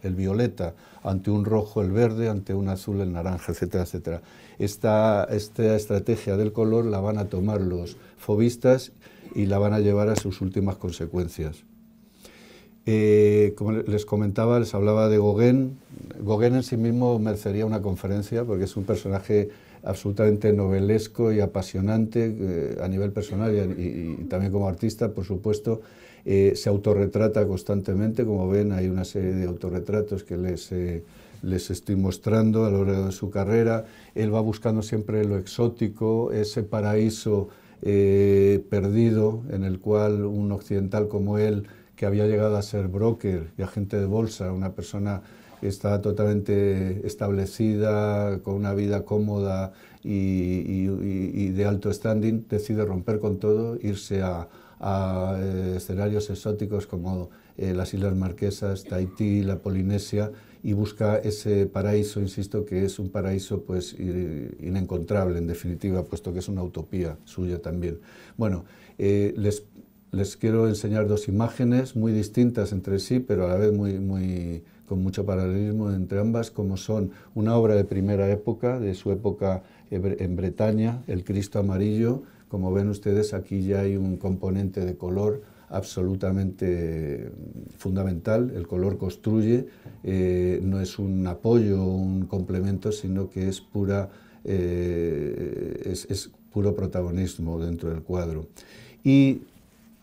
el, violeta, ante un rojo el verde, ante un azul el naranja, etcétera, etcétera. Esta, esta estrategia del color la van a tomar los fobistas y la van a llevar a sus últimas consecuencias. Eh, como les comentaba, les hablaba de Gauguin. Gauguin en sí mismo merecería una conferencia porque es un personaje absolutamente novelesco y apasionante eh, a nivel personal y, también como artista, por supuesto. Eh, se autorretrata constantemente, como ven, hay una serie de autorretratos que les, eh, les estoy mostrando a lo largo de su carrera. Él va buscando siempre lo exótico, ese paraíso perdido en el cual un occidental como él, que había llegado a ser broker y agente de bolsa, una persona está totalmente establecida, con una vida cómoda y, de alto standing, decide romper con todo, irse a, eh, escenarios exóticos como eh, las Islas Marquesas, Tahití, la Polinesia, y busca ese paraíso, insisto, que es un paraíso pues inencontrable en definitiva, puesto que es una utopía suya también. Bueno, eh, les, les quiero enseñar dos imágenes muy distintas entre sí, pero a la vez muy, con mucho paralelismo entre ambas, como son una obra de primera época, de su época en Bretaña, El Cristo Amarillo. Como ven ustedes, aquí ya hay un componente de color absolutamente fundamental. El color construye, eh, no es un apoyo o un complemento, sino que es pura... Eh, es, puro protagonismo dentro del cuadro. Y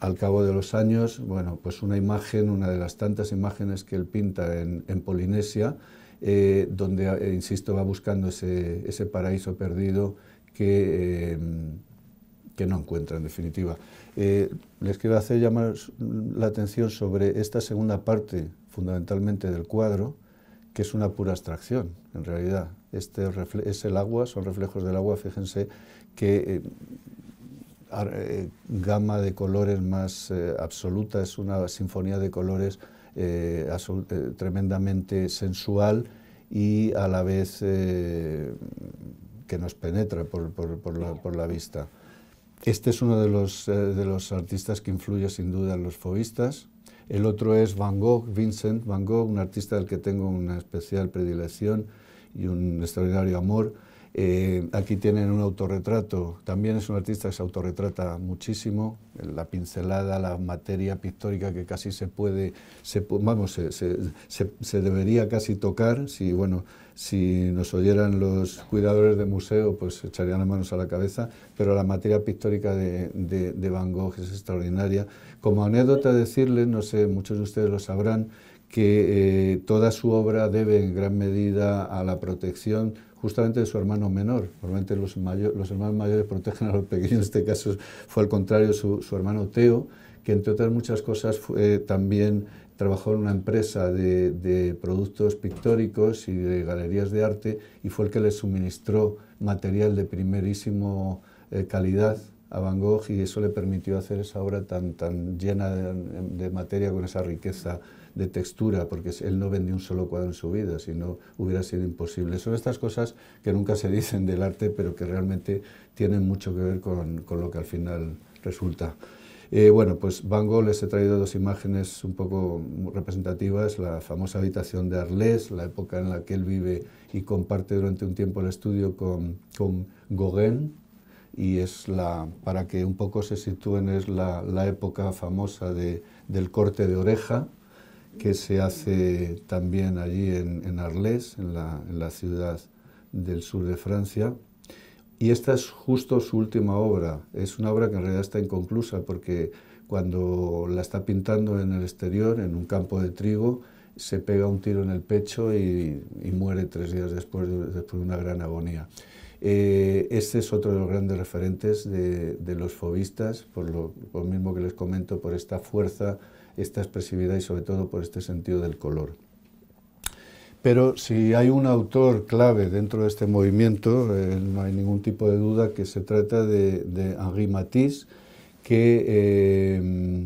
al cabo de los años, bueno, pues una imagen, una de las tantas imágenes que él pinta en, Polinesia, eh, donde, eh, insisto, va buscando ese, paraíso perdido que, eh, que, no encuentra, en definitiva. les quiero hacer llamar la atención sobre esta segunda parte, fundamentalmente, del cuadro, que es una pura abstracción, en realidad. Este es el agua, son reflejos del agua, fíjense que eh, gama de colores más eh, absoluta, es una sinfonía de colores eh, tremendamente sensual y a la vez que nos penetra por, la, vista. Este es uno de los, artistas que influye sin duda en los fobistas, El otro es Van Gogh, Vincent Van Gogh, un artista del que tengo una especial predilección y un extraordinario amor eh, aquí tienen un autorretrato, también es un artista que se autorretrata muchísimo, la pincelada, la materia pictórica que casi se puede, vamos, se, debería casi tocar, si, bueno, si nos oyeran los cuidadores de museo, pues echarían las manos a la cabeza, pero la materia pictórica de, Van Gogh es extraordinaria. Como anécdota decirles, no sé, muchos de ustedes lo sabrán, que eh, toda su obra debe en gran medida a la protección justamente de su hermano menor. Normalmente los, los hermanos mayores protegen a los pequeños, en este caso fue al contrario su, su hermano Teo, que entre otras muchas cosas eh, también trabajó en una empresa de, productos pictóricos y de galerías de arte y fue el que le suministró material de primerísimo eh, calidad a Van Gogh y eso le permitió hacer esa obra tan, tan llena de, de materia con esa riqueza de textura, porque él no vendió un solo cuadro en su vida, si no hubiera sido imposible. Son estas cosas que nunca se dicen del arte, pero que realmente tienen mucho que ver con, con lo que al final resulta. Eh, bueno, pues Van Gogh les he traído dos imágenes un poco representativas, la famosa habitación de Arles, la época en la que él vive y comparte durante un tiempo el estudio con, con Gauguin, y es la, para que un poco se sitúen, es la, la época famosa de, del corte de oreja, que se hace también allí en, en Arles, en la, ciudad del sur de Francia. Y esta es justo su última obra. Es una obra que en realidad está inconclusa porque cuando la está pintando en el exterior, en un campo de trigo, se pega un tiro en el pecho y, muere tres días después, después de una gran agonía. Eh, este es otro de los grandes referentes de, los fobistas, por lo, mismo que les comento, por esta fuerza esta expresividad y sobre todo por este sentido del color. Pero si hay un autor clave dentro de este movimiento, eh, no hay ningún tipo de duda que se trata de, Henri Matisse, que eh,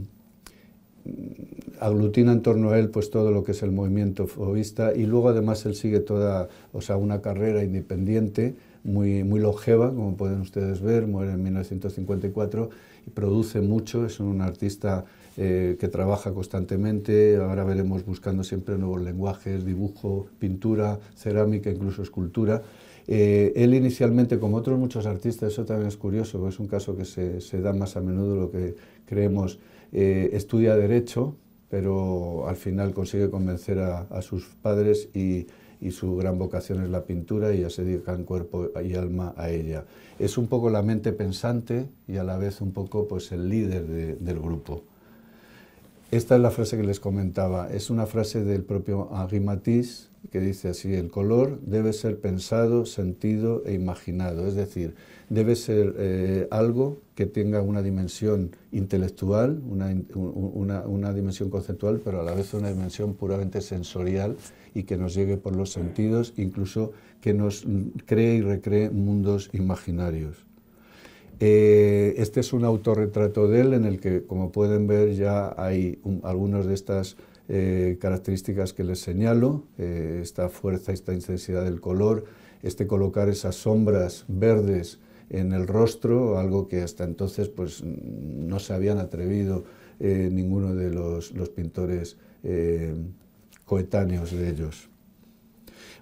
aglutina en torno a él pues todo lo que es el movimiento fobista y luego además él sigue toda, o sea, una carrera independiente muy, muy longeva, como pueden ustedes ver, muere en 1954 y produce mucho, es un artista eh, que trabaja constantemente. Ahora veremos buscando siempre nuevos lenguajes, dibujo, pintura, cerámica, incluso escultura. Eh, él inicialmente, como otros muchos artistas, eso también es curioso, es un caso que se, se da más a menudo lo que creemos, eh, estudia derecho, pero al final consigue convencer a, sus padres y, y su gran vocación es la pintura y ya se dedican cuerpo y alma a ella. Es un poco la mente pensante y a la vez un poco pues, el líder del grupo. Esta es la frase que les comentaba. Es una frase del propio Henri Matisse que dice así, el color debe ser pensado, sentido e imaginado. Es decir, debe ser eh, algo que tenga una dimensión intelectual, una, dimensión conceptual, pero a la vez una dimensión puramente sensorial y que nos llegue por los sentidos, incluso que nos mm, cree y recree mundos imaginarios. Eh, este es un autorretrato de él en el que, como pueden ver, ya hay algunas de estas eh, características que les señalo, eh, esta fuerza, esta intensidad del color, este colocar esas sombras verdes en el rostro, algo que hasta entonces pues, no se habían atrevido ninguno de los, los pintores coetáneos de ellos.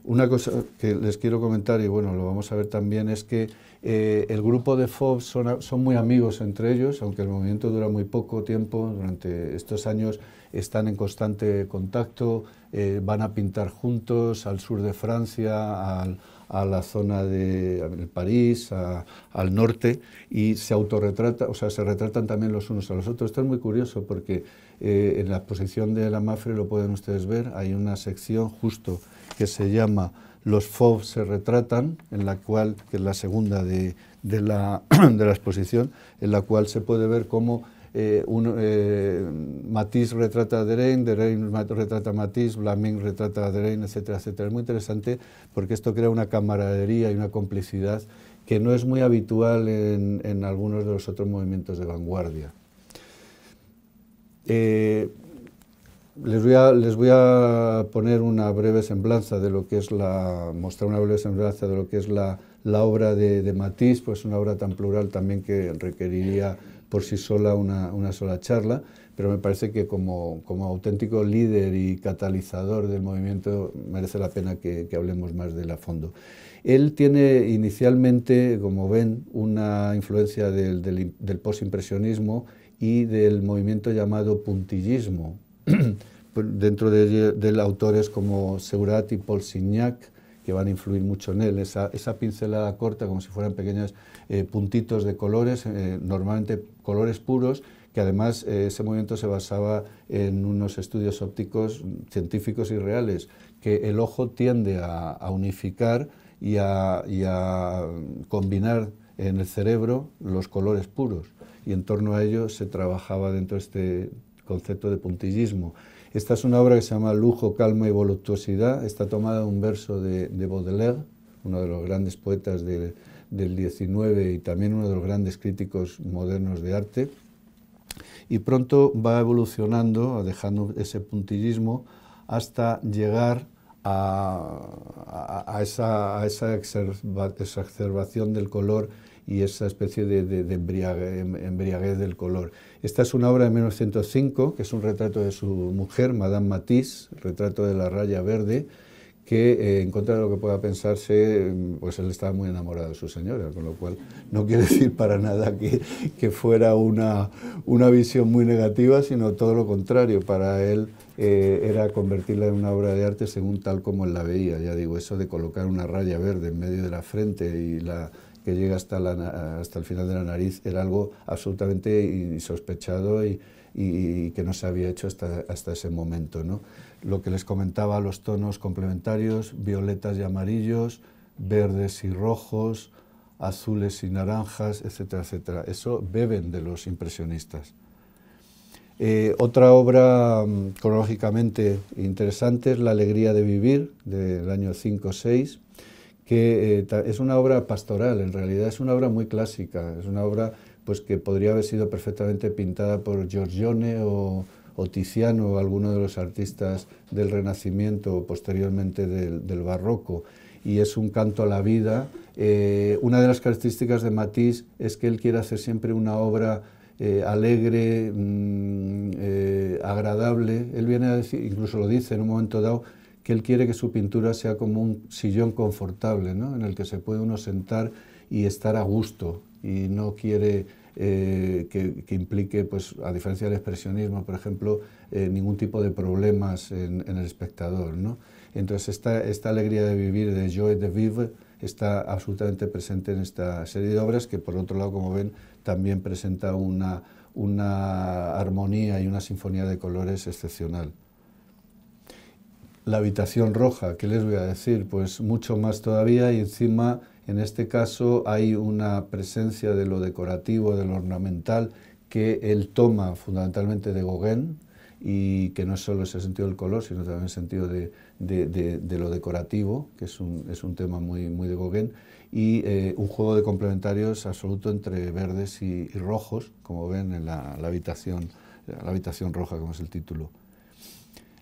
Una cosa que les quiero comentar, y bueno, lo vamos a ver también, es que eh, el grupo de FOB son, muy amigos entre ellos, aunque el movimiento dura muy poco tiempo, durante estos años están en constante contacto, eh, van a pintar juntos al sur de Francia, a la zona de París, al norte, y se autorretrata, o sea, se retratan también los unos a los otros. Esto es muy curioso porque eh, en la exposición de la MAFRE lo pueden ustedes ver, hay una sección justo que se llama los FOV se retratan, en la cual, que es la segunda de, la, de la, exposición, en la cual se puede ver cómo eh, eh, Matisse retrata a Derain, Derain retrata a Matisse, Blaming retrata a Derain, etcétera, etcétera. Es muy interesante porque esto crea una camaradería y una complicidad que no es muy habitual en, algunos de los otros movimientos de vanguardia. Eh, les voy, a, poner una breve semblanza de lo que es la, mostrar una breve semblanza de lo que es la, obra de, de Matisse, pues una obra tan plural también que requeriría por sí sola una, sola charla, pero me parece que como, auténtico líder y catalizador del movimiento merece la pena que, hablemos más él a fondo. Él tiene inicialmente, como ven, una influencia del, del, del postimpresionismo y del movimiento llamado puntillismo, Pues dentro de, de, autores como Seurat y Paul Signac, que van a influir mucho en él. Esa, pincelada corta, como si fueran pequeños eh, puntitos de colores, eh, normalmente colores puros, que además eh, ese movimiento se basaba en unos estudios ópticos científicos y reales, que el ojo tiende a, unificar y a, y a combinar en el cerebro los colores puros. Y en torno a ello se trabajaba dentro de este concepto de puntillismo. Esta es una obra que se llama Lujo, Calma y Voluptuosidad. Está tomada de un verso de, Baudelaire, uno de los grandes poetas de, del XIX y también uno de los grandes críticos modernos de arte. Y pronto va evolucionando, dejando ese puntillismo, hasta llegar a, esa, a esa exacerbación del color y esa especie de, em, embriaguez, del color. Esta es una obra de 1905, que es un retrato de su mujer, Madame Matisse, retrato de la raya verde, que eh, en contra de lo que pueda pensarse, em, pues él estaba muy enamorado de su señora, con lo cual no quiere decir para nada que, que fuera una, una visión muy negativa, sino todo lo contrario, para él eh, era convertirla en una obra de arte según tal como él la veía, ya digo, eso de colocar una raya verde en medio de la frente y la que llega hasta, el final de la nariz era algo absolutamente insospechado y, que no se había hecho hasta, ese momento. Lo que les comentaba, los tonos complementarios, violetas y amarillos, verdes y rojos, azules y naranjas, etcétera, etcétera. Eso beben de los impresionistas. Eh, otra obra mm, cronológicamente interesante es La alegría de vivir, del año 5-6, que eh, es una obra pastoral, en realidad es una obra muy clásica, es una obra pues, que podría haber sido perfectamente pintada por Giorgione o, o Tiziano o alguno de los artistas del Renacimiento o posteriormente del, Barroco. Y es un canto a la vida. Eh, una de las características de Matisse es que él quiere hacer siempre una obra eh, alegre, mm, agradable. Él viene a decir, incluso lo dice en un momento dado, que él quiere que su pintura sea como un sillón confortable, ¿no? en el que se puede uno sentar y estar a gusto y no quiere eh, que, implique, pues, a diferencia del expresionismo, por ejemplo, eh, ningún tipo de problemas en, el espectador. ¿no? Entonces, esta, alegría de vivir, de joie de vivre, está absolutamente presente en esta serie de obras que, por otro lado, como ven, también presenta una, una armonía y una sinfonía de colores excepcional la habitación roja, ¿qué les voy a decir? Pues mucho más todavía y encima en este caso hay una presencia de lo decorativo, de lo ornamental que él toma fundamentalmente de Gauguin y que no es solo ese sentido del color, sino también el sentido de, lo decorativo, que es un, es un, tema muy, muy de Gauguin, y eh, un juego de complementarios absoluto entre verdes y, rojos, como ven en la habitación la habitación roja, como es el título.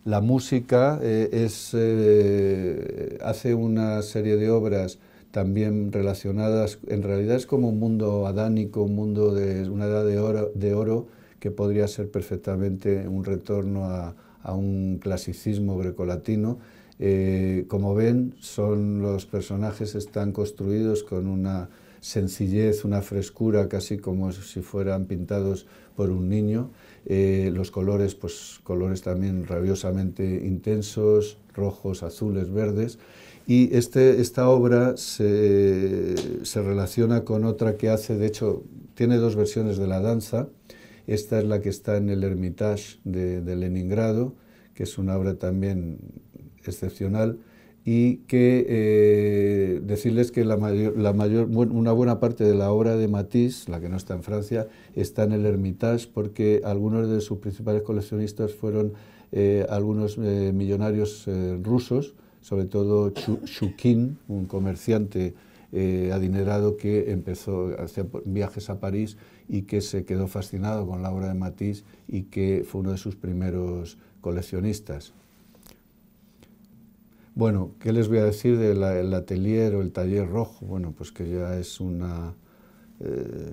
La música eh, eh, hace una serie de obras también relacionadas, en realidad es como un mundo adánico, un mundo de una edad de oro, de oro que podría ser perfectamente un retorno a, un clasicismo grecolatino. Eh, como ven, son, los personajes están construidos con una sencillez, una frescura, casi como si fueran pintados por un niño. Eh, los colores, pues, colores también rabiosamente intensos, rojos, azules, verdes. Y este, esta obra se, relaciona con otra que hace, de hecho, tiene dos versiones de la danza. Esta es la que está en el Hermitage de Leningrado, que es una obra también excepcional y que eh, decirles que la una buena parte de la obra de Matisse, la que no está en Francia, está en el Hermitage porque algunos de sus principales coleccionistas fueron eh, algunos eh, millonarios rusos, sobre todo Shukin, un comerciante adinerado que empezó hacer viajes a París y que se quedó fascinado con la obra de Matisse y que fue uno de sus primeros coleccionistas. Bueno, ¿qué les voy a decir del atelier o el taller rojo? Bueno, pues que ya es una, eh,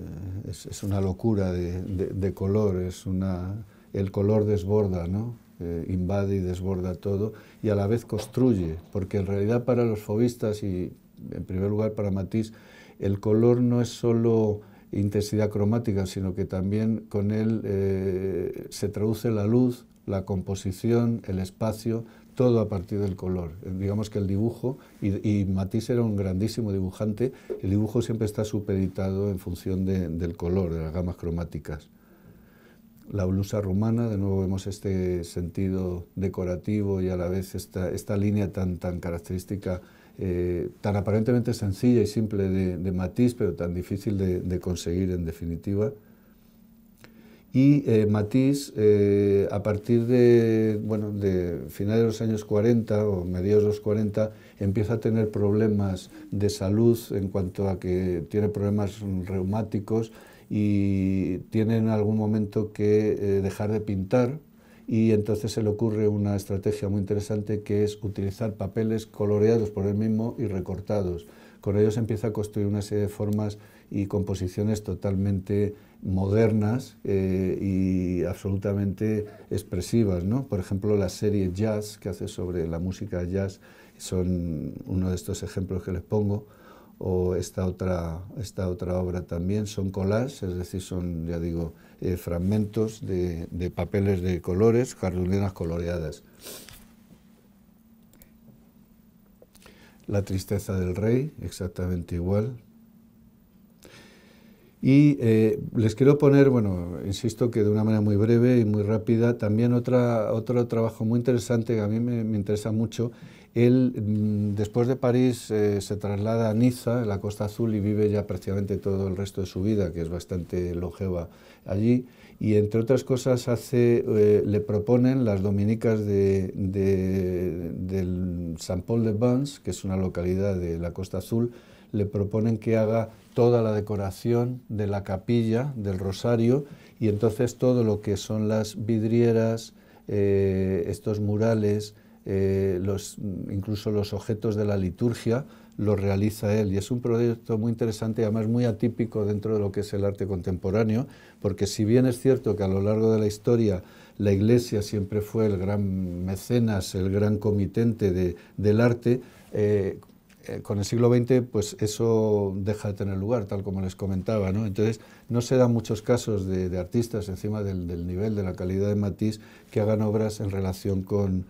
es, una locura de, color, es una, el color desborda, ¿no? Eh, invade y desborda todo y a la vez construye, porque en realidad para los fobistas y en primer lugar para Matisse, el color no es solo intensidad cromática, sino que también con él eh, se traduce la luz, la composición, el espacio, todo a partir del color. Digamos que el dibujo, y, y Matisse era un grandísimo dibujante, el dibujo siempre está supeditado en función del color, de las gamas cromáticas. La blusa rumana, de nuevo vemos este sentido decorativo y a la vez esta, línea tan, tan característica, eh, tan aparentemente sencilla y simple de, de Matisse, pero tan difícil de conseguir en definitiva y eh, Matisse, eh, a partir de, bueno, de finales de los años 40 o mediados de los 40, empieza a tener problemas de salud en cuanto a que tiene problemas reumáticos y tiene en algún momento que eh, dejar de pintar y entonces se le ocurre una estrategia muy interesante que es utilizar papeles coloreados por él mismo y recortados. Con ellos empieza a construir una serie de formas y composiciones totalmente modernas eh, y absolutamente expresivas. ¿no? Por ejemplo, la serie Jazz que hace sobre la música jazz son uno de estos ejemplos que les pongo, o esta otra, esta otra obra también, son collages, es decir, son, ya digo, eh, fragmentos de, papeles de colores, cartulinas coloreadas. La tristeza del rey, exactamente igual, y eh, les quiero poner, bueno, insisto que de una manera muy breve y muy rápida, también otra, otro trabajo muy interesante que a mí me, interesa mucho. Él, mm, después de París, eh, se traslada a Niza, en la Costa Azul, y vive ya prácticamente todo el resto de su vida, que es bastante longeva allí. Y entre otras cosas hace, eh, le proponen las dominicas de, del San Paul de Bans, que es una localidad de la Costa Azul, le proponen que haga toda la decoración de la capilla del Rosario y entonces todo lo que son las vidrieras, eh, estos murales, eh, los, incluso los objetos de la liturgia, lo realiza él. Y es un proyecto muy interesante y además muy atípico dentro de lo que es el arte contemporáneo, porque si bien es cierto que a lo largo de la historia la Iglesia siempre fue el gran mecenas, el gran comitente del arte, eh, eh, con el siglo XX, pues eso deja de tener lugar, tal como les comentaba. ¿no? Entonces, no se dan muchos casos de, artistas encima del, nivel, de la calidad de Matisse, que hagan obras en relación con,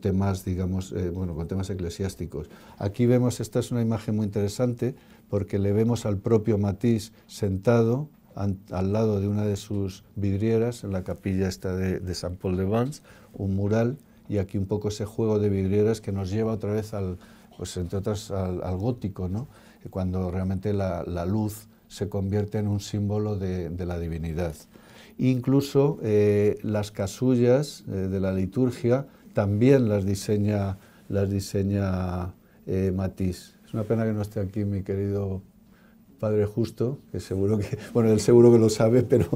temas, digamos, eh, bueno, con temas eclesiásticos. Aquí vemos, esta es una imagen muy interesante, porque le vemos al propio Matisse sentado al lado de una de sus vidrieras, en la capilla esta de, de San Paul de Vence, un mural, y aquí un poco ese juego de vidrieras que nos lleva otra vez al, pues entre otras al, gótico, ¿no? cuando realmente la, luz se convierte en un símbolo de, la divinidad. Incluso eh, las casullas eh, de la liturgia también las diseña, las diseña eh, Matisse. Es una pena que no esté aquí mi querido padre Justo, que seguro que, bueno, él seguro que lo sabe, pero,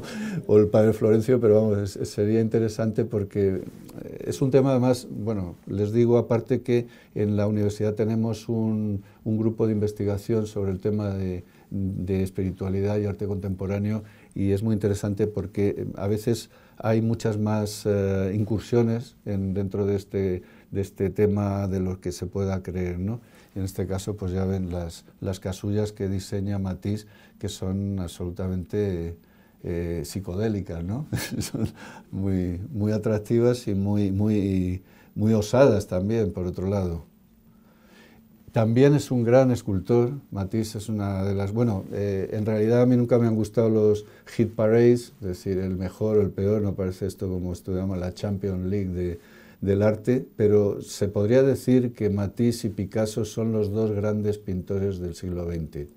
o el padre Florencio, pero vamos, sería interesante porque eh, es un tema además, bueno, les digo aparte que en la universidad tenemos un, grupo de investigación sobre el tema de, espiritualidad y arte contemporáneo y es muy interesante porque eh, a veces hay muchas más eh, incursiones dentro de este, de este tema de lo que se pueda creer. ¿no? y en este caso pues ya ven las, las casullas que diseña Matisse que son absolutamente eh, psicodélicas, ¿no? son muy, muy atractivas y muy, muy, muy osadas también, por otro lado. También es un gran escultor, Matisse es una de las... Bueno, eh, en realidad a mí nunca me han gustado los hit parades, es decir, el mejor o el peor, no parece esto como estudiamos la Champions League de, del arte, pero se podría decir que Matisse y Picasso son los dos grandes pintores del siglo XX.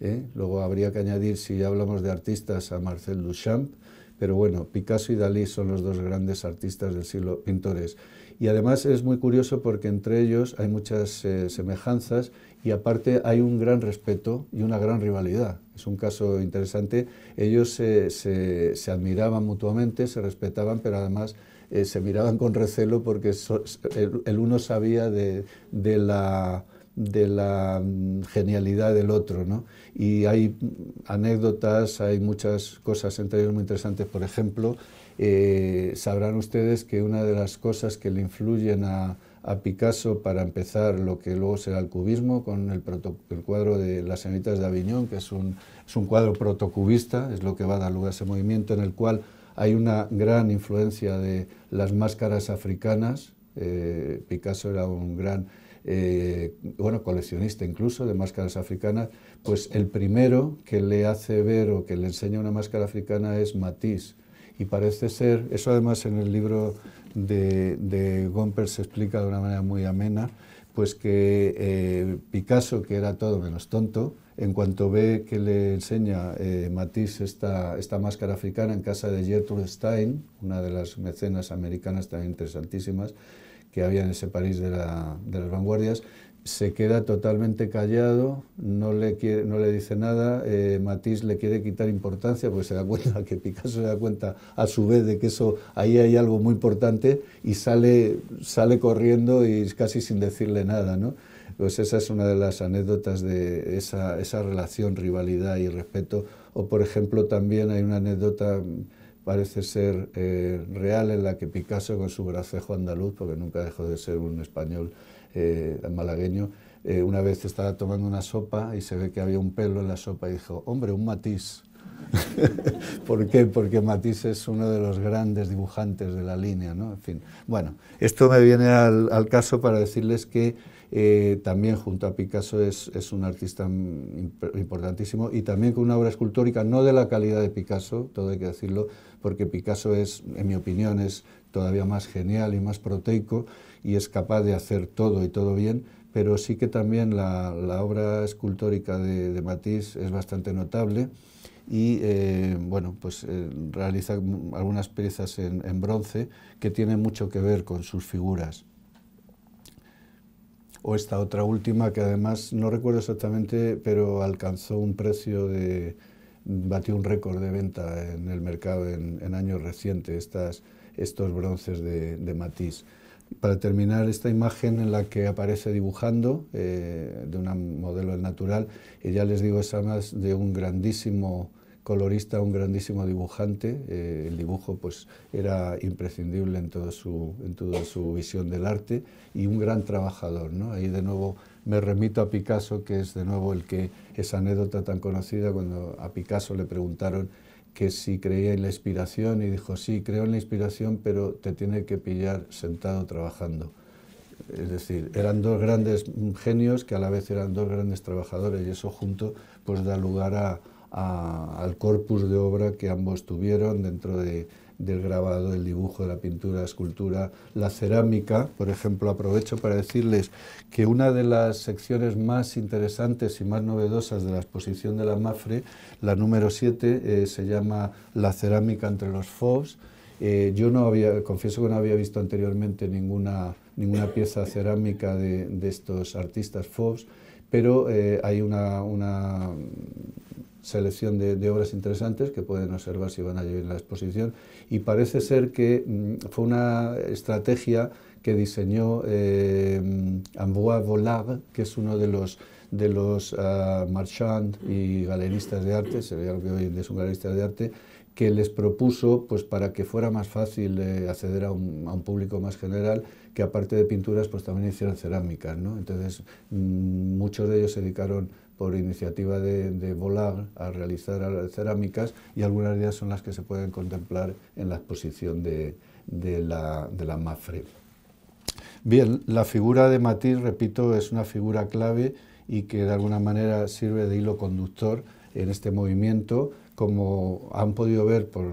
¿eh? Luego habría que añadir, si ya hablamos de artistas, a Marcel Duchamp, pero bueno, Picasso y Dalí son los dos grandes artistas del siglo pintores. Y además es muy curioso porque entre ellos hay muchas eh, semejanzas y aparte hay un gran respeto y una gran rivalidad. Es un caso interesante. Ellos se admiraban mutuamente, se respetaban, pero además eh, se miraban con recelo porque el, uno sabía de, la mm, genialidad del otro. Y hay anécdotas, hay muchas cosas entre ellos muy interesantes. Por ejemplo, eh, sabrán ustedes que una de las cosas que le influyen a, Picasso para empezar lo que luego será el cubismo, con el, cuadro de Las señoritas de Aviñón, que es un, es un cuadro protocubista, es lo que va a dar lugar a ese movimiento en el cual hay una gran influencia de las máscaras africanas. Eh, Picasso era un gran eh, bueno, coleccionista incluso de máscaras africanas, pues el primero que le hace ver o que le enseña una máscara africana es Matisse. Y parece ser, eso además en el libro de, de Gomper se explica de una manera muy amena, pues que eh, Picasso, que era todo menos tonto, en cuanto ve que le enseña eh, Matisse esta, máscara africana en casa de Gertrude Stein, una de las mecenas americanas tan interesantísimas que había en ese país de, las vanguardias, se queda totalmente callado, no le, dice nada, eh, Matisse le quiere quitar importancia porque se da cuenta, que Picasso se da cuenta a su vez de que eso, ahí hay algo muy importante y sale, corriendo y casi sin decirle nada, ¿no? Pues esa es una de las anécdotas de esa, relación, rivalidad y respeto. O, por ejemplo, también hay una anécdota, mm, parece ser eh, real, en la que Picasso, con su gracejo andaluz, porque nunca dejó de ser un español eh, malagueño, eh, una vez estaba tomando una sopa y se ve que había un pelo en la sopa y dijo, hombre, un matiz. ¿Por qué? Porque Matiz es uno de los grandes dibujantes de la línea, ¿no? En fin, bueno, esto me viene al caso para decirles que eh, también junto a Picasso es, es, un artista importantísimo y también con una obra escultórica no de la calidad de Picasso, todo hay que decirlo, porque Picasso es, en mi opinión, es todavía más genial y más proteico y es capaz de hacer todo y todo bien, pero sí que también la, obra escultórica de, Matisse es bastante notable y eh, pues eh, realiza algunas piezas en, en bronce que tienen mucho que ver con sus figuras o esta otra última que además no recuerdo exactamente, pero alcanzó un precio de batió un récord de venta en el mercado en, años recientes, estas, estos bronces de, de matiz. Para terminar, esta imagen en la que aparece dibujando eh, de un modelo natural, y ya les digo, es además de un grandísimo colorista, un grandísimo dibujante. Eh, el dibujo pues, era imprescindible en, todo su, en toda su visión del arte y un gran trabajador. ¿no? Ahí de nuevo me remito a Picasso, que es de nuevo el que esa anécdota tan conocida cuando a Picasso le preguntaron que si creía en la inspiración y dijo, sí, creo en la inspiración, pero te tiene que pillar sentado trabajando. Es decir, eran dos grandes genios que a la vez eran dos grandes trabajadores y eso junto pues da lugar a, al corpus de obra que ambos tuvieron dentro del grabado, el dibujo, de la pintura, la escultura, la cerámica. Por ejemplo, aprovecho para decirles que una de las secciones más interesantes y más novedosas de la exposición de la MAFRE, la número 7, eh, se llama La cerámica entre los Fobs. Eh, yo no había, confieso que no había visto anteriormente ninguna, ninguna pieza cerámica de, de estos artistas Fobs pero eh, hay una, selección de, obras interesantes que pueden observar si van a en la exposición y parece ser que mm, fue una estrategia que diseñó eh, Amboise que es uno de los de los ah, marchands y galeristas de arte, que hoy es un galerista de arte, que les propuso, pues para que fuera más fácil eh, acceder a un, público más general, que aparte de pinturas, pues también hicieron cerámicas, ¿no? Entonces, mm, muchos de ellos se dedicaron por iniciativa de, de a realizar cerámicas y algunas de ellas son las que se pueden contemplar en la exposición de, la, de la MAFRE. Bien, la figura de Matiz, repito, es una figura clave y que de alguna manera sirve de hilo conductor en este movimiento como han podido ver por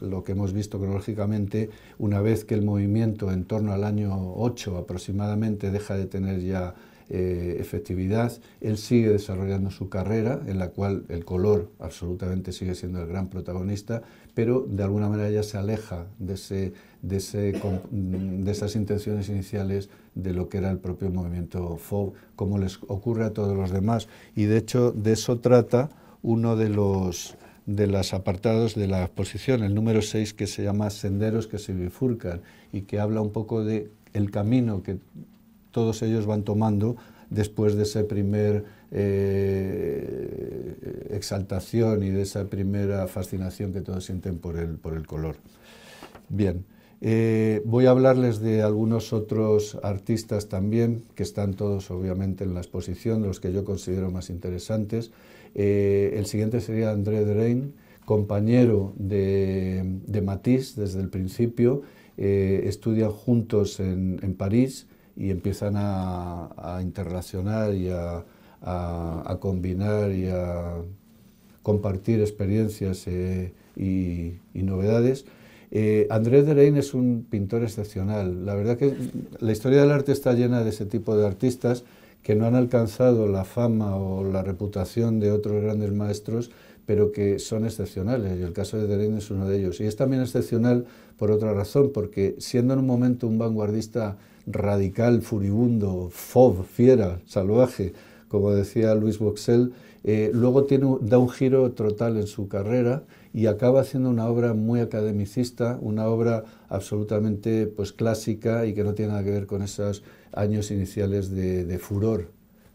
lo que hemos visto cronológicamente, una vez que el movimiento en torno al año 8 aproximadamente deja de tener ya eh, efectividad, él sigue desarrollando su carrera, en la cual el color absolutamente sigue siendo el gran protagonista, pero de alguna manera ya se aleja de, ese, de, ese, de esas intenciones iniciales de lo que era el propio movimiento FOB, como les ocurre a todos los demás. Y de hecho de eso trata uno de los de los apartados de la exposición, el número 6 que se llama Senderos que se bifurcan y que habla un poco de el camino que todos ellos van tomando después de ese primer eh, exaltación y de esa primera fascinación que todos sienten por el, color. Bien, eh, voy a hablarles de algunos otros artistas también, que están todos obviamente en la exposición, los que yo considero más interesantes. Eh, el siguiente sería André Derain, compañero de, de Matisse desde el principio. Eh, estudian juntos en, París y empiezan a, a interrelacionar y a, combinar y a compartir experiencias eh, y, novedades. André Derain es un pintor excepcional. La verdad que la historia del arte está llena de ese tipo de artistas que no han alcanzado la fama o la reputación de otros grandes maestros, pero que son excepcionales, y el caso de Deren es uno de ellos. Y es también excepcional por otra razón, porque siendo en un momento un vanguardista radical, furibundo, fob, fiera, salvaje, como decía Luis Boxel, eh, luego tiene, da un giro total en su carrera y acaba haciendo una obra muy academicista, una obra absolutamente pues, clásica y que no tiene nada que ver con esas años iniciales de, furor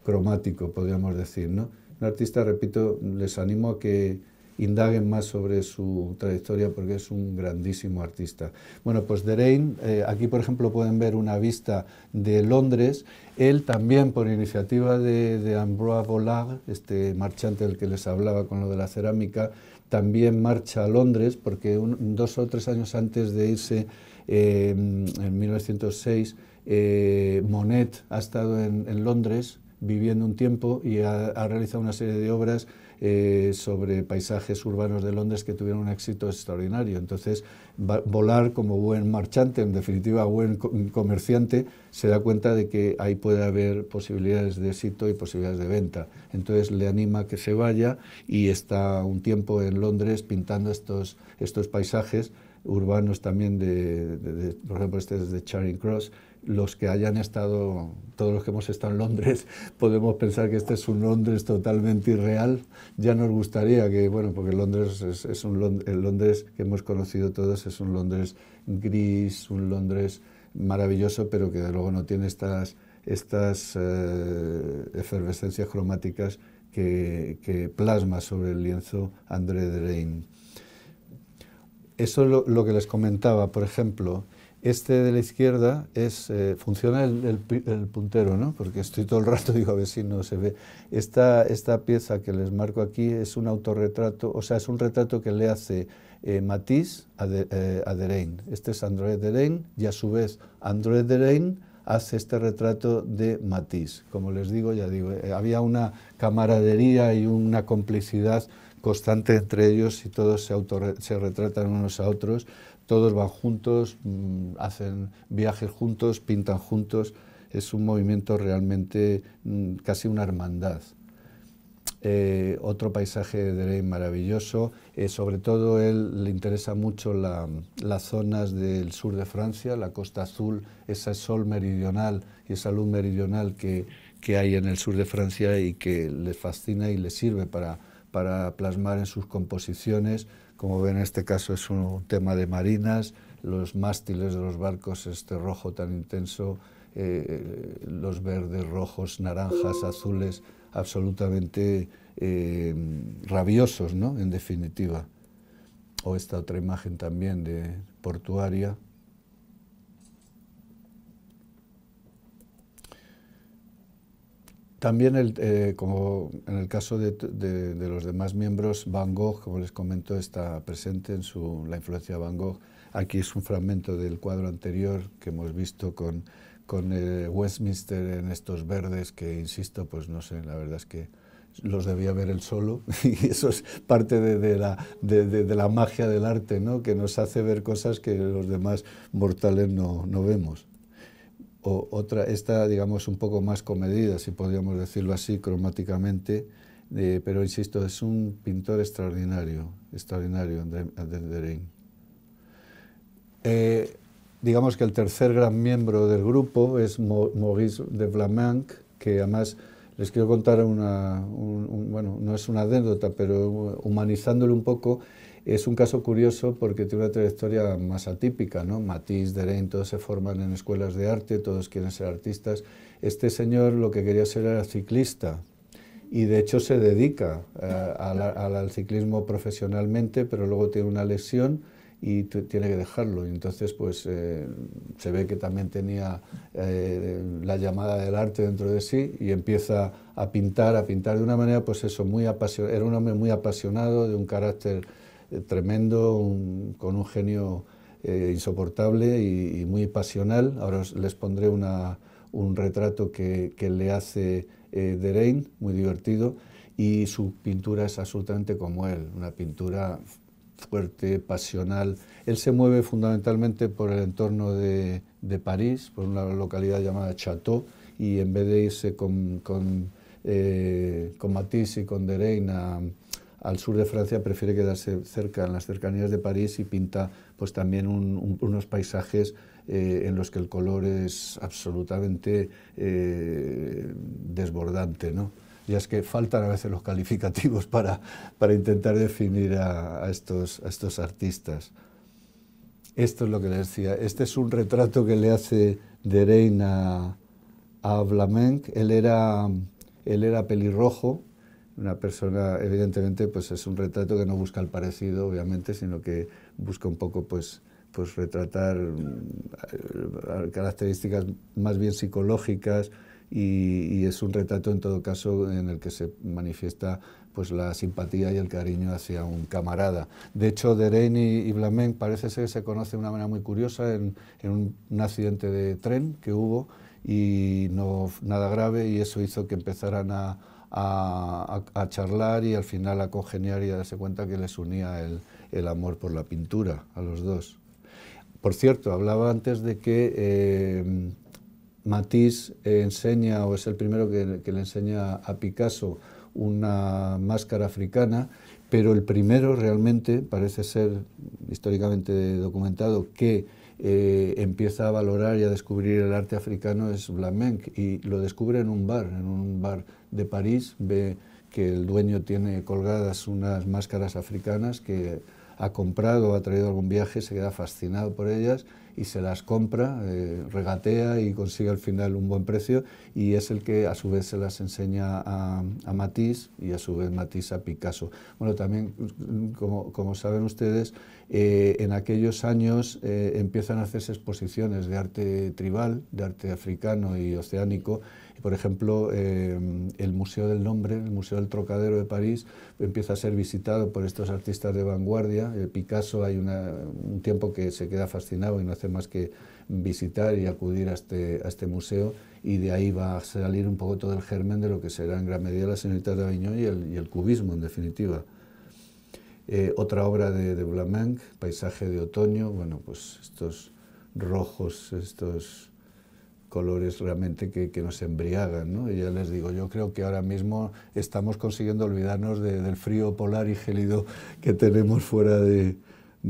cromático, podríamos decir. Un artista, repito, les animo a que indaguen más sobre su trayectoria porque es un grandísimo artista. Bueno, pues Derain, eh, aquí por ejemplo pueden ver una vista de Londres. Él también, por iniciativa de, de Ambroise Vollard, este marchante del que les hablaba con lo de la cerámica, también marcha a Londres porque dos o tres años antes de irse, eh, en 1906, eh, Monet ha estado en, Londres viviendo un tiempo y ha, realizado una serie de obras eh, sobre paisajes urbanos de Londres que tuvieron un éxito extraordinario. Entonces, volar como buen marchante, en definitiva buen comerciante, se da cuenta de que ahí puede haber posibilidades de éxito y posibilidades de venta. Entonces le anima a que se vaya y está un tiempo en Londres pintando estos, estos paisajes urbanos también, por ejemplo, este es de Charing Cross, los que hayan estado, todos los que hemos estado en Londres, podemos pensar que este es un Londres totalmente irreal. Ya nos gustaría que, bueno, porque Londres es, un el Londres que hemos conocido todos es un Londres gris, un Londres maravilloso, pero que de luego no tiene estas, eh, efervescencias cromáticas que, plasma sobre el lienzo André Derain. Eso es lo que les comentaba, por ejemplo, este de la izquierda es, eh, funciona el, puntero, ¿no? Porque estoy todo el rato, digo, a ver si no se ve. Esta, esta pieza que les marco aquí es un autorretrato, o sea, es un retrato que le hace eh, Matisse a, de, eh, Este es André Derain y a su vez André Derain hace este retrato de Matisse. Como les digo, ya digo, había una camaradería y una complicidad constante entre ellos y todos se, se retratan unos a otros todos van juntos, mm, hacen viajes juntos, pintan juntos, es un movimiento realmente mm, casi una hermandad. Eh, otro paisaje de Ley maravilloso, eh, sobre todo él le interesa mucho las zonas del sur de Francia, la costa azul, ese sol meridional y esa luz meridional que, hay en el sur de Francia y que le fascina y le sirve para, para plasmar en sus composiciones como ven, en este caso es un tema de marinas, los mástiles de los barcos, este rojo tan intenso, eh, eh, los verdes, rojos, naranjas, azules, absolutamente eh, rabiosos, ¿no? En definitiva. O esta otra imagen también de portuaria, También, el, eh, como en el caso de, de, los demás miembros, Van Gogh, como les comento, está presente en su, la influencia de Van Gogh. Aquí es un fragmento del cuadro anterior que hemos visto con, con eh, Westminster en estos verdes que, insisto, pues no sé, la verdad es que los debía ver él solo y eso es parte de, de la, de, la magia del arte, ¿no? que nos hace ver cosas que los demás mortales no, no vemos o otra, esta digamos un poco más comedida, si podríamos decirlo así, cromáticamente, pero insisto, es un pintor extraordinario, extraordinario, André, eh, digamos que el tercer gran miembro del grupo es Maurice de Vlaminck, que además les quiero contar una, bueno, no es una anécdota, pero humanizándolo un poco, es un caso curioso porque tiene una trayectoria más atípica, ¿no? Matisse, Derain, todos se forman en escuelas de arte, todos quieren ser artistas. Este señor lo que quería ser era ciclista y de hecho se dedica eh, al, ciclismo profesionalmente, pero luego tiene una lesión y tiene que dejarlo. Y entonces, pues eh, se ve que también tenía eh, la llamada del arte dentro de sí y empieza a pintar, a pintar de una manera, pues eso, muy apasionado. Era un hombre muy apasionado, de un carácter eh, tremendo, con un genio eh, insoportable y, muy pasional. Ahora les pondré un retrato que, le hace eh, muy divertido, y su pintura es absolutamente como él, una pintura fuerte, pasional. Él se mueve fundamentalmente por el entorno de, París, por una localidad llamada Chateau, y en vez de irse con, con, eh, Matisse y con Derain a al sur de Francia prefiere quedarse cerca, en las cercanías de París, y pinta pues también unos paisajes eh, en los que el color es absolutamente eh, desbordante, ¿no? Y es que faltan a veces los calificativos para, para intentar definir a, estos, estos artistas. Esto es lo que le decía. Este es un retrato que le hace de reina a Él era, él era pelirrojo, una persona, evidentemente, pues es un retrato que no busca el parecido, obviamente, sino que busca un poco, pues, pues retratar mm, eh, características más bien psicológicas y, es un retrato, en todo caso, en el que se manifiesta pues la simpatía y el cariño hacia un camarada. De hecho, Derain y, Blamen parece ser que se conocen de una manera muy curiosa en, un, un accidente de tren que hubo y no nada grave y eso hizo que empezaran a a, charlar y al final a congeniar y a darse cuenta que les unía el, amor por la pintura a los dos. Por cierto, hablaba antes de que eh, Matisse enseña, o es el primero que, le enseña a Picasso, una máscara africana, pero el primero realmente, parece ser históricamente documentado, que eh, empieza a valorar y a descubrir el arte africano es Blamenc, y lo descubre en un bar, en un bar de París ve que el dueño tiene colgadas unas máscaras africanas que ha comprado o ha traído algún viaje, se queda fascinado por ellas y se las compra, eh, regatea y consigue al final un buen precio y es el que a su vez se las enseña a, Matisse y a su vez Matisse a Picasso. Bueno, también, como, saben ustedes, eh, en aquellos años eh, empiezan a hacerse exposiciones de arte tribal, de arte africano y oceánico por ejemplo, eh, el Museo del Nombre, el Museo del Trocadero de París, empieza a ser visitado por estos artistas de vanguardia. El Picasso, hay un tiempo que se queda fascinado y no hace más que visitar y acudir a este, a este museo y de ahí va a salir un poco todo el germen de lo que será en gran medida la señorita de Avignon y el, cubismo en definitiva. Eh, otra obra de, de Paisaje de Otoño, bueno, pues estos rojos, estos colores realmente que, nos embriagan. ¿no? Y ya les digo, yo creo que ahora mismo estamos consiguiendo olvidarnos del frío polar y gélido que tenemos fuera de,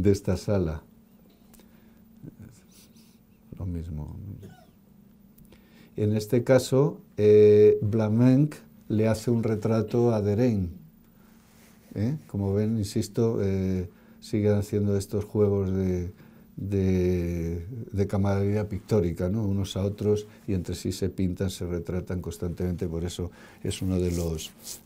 esta sala. Lo mismo. En este caso, eh, le hace un retrato a Derain. ¿eh? Como ven, insisto, eh, siguen haciendo estos juegos de de, camaradería pictórica, unos a otros y entre sí se pintan, se retratan constantemente, por eso es uno de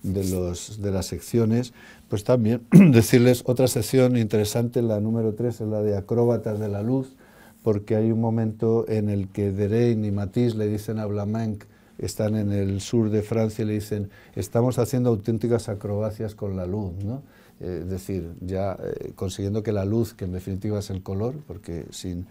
de las secciones. Pues también decirles otra sección interesante, la número 3, es la de acróbatas de la luz, porque hay un momento en el que Derain y Matisse le dicen a Blamanc están en el sur de Francia y le dicen, estamos haciendo auténticas acrobacias con la luz, ¿no? es decir, ya eh, consiguiendo que la luz, que en definitiva es el color, porque sin,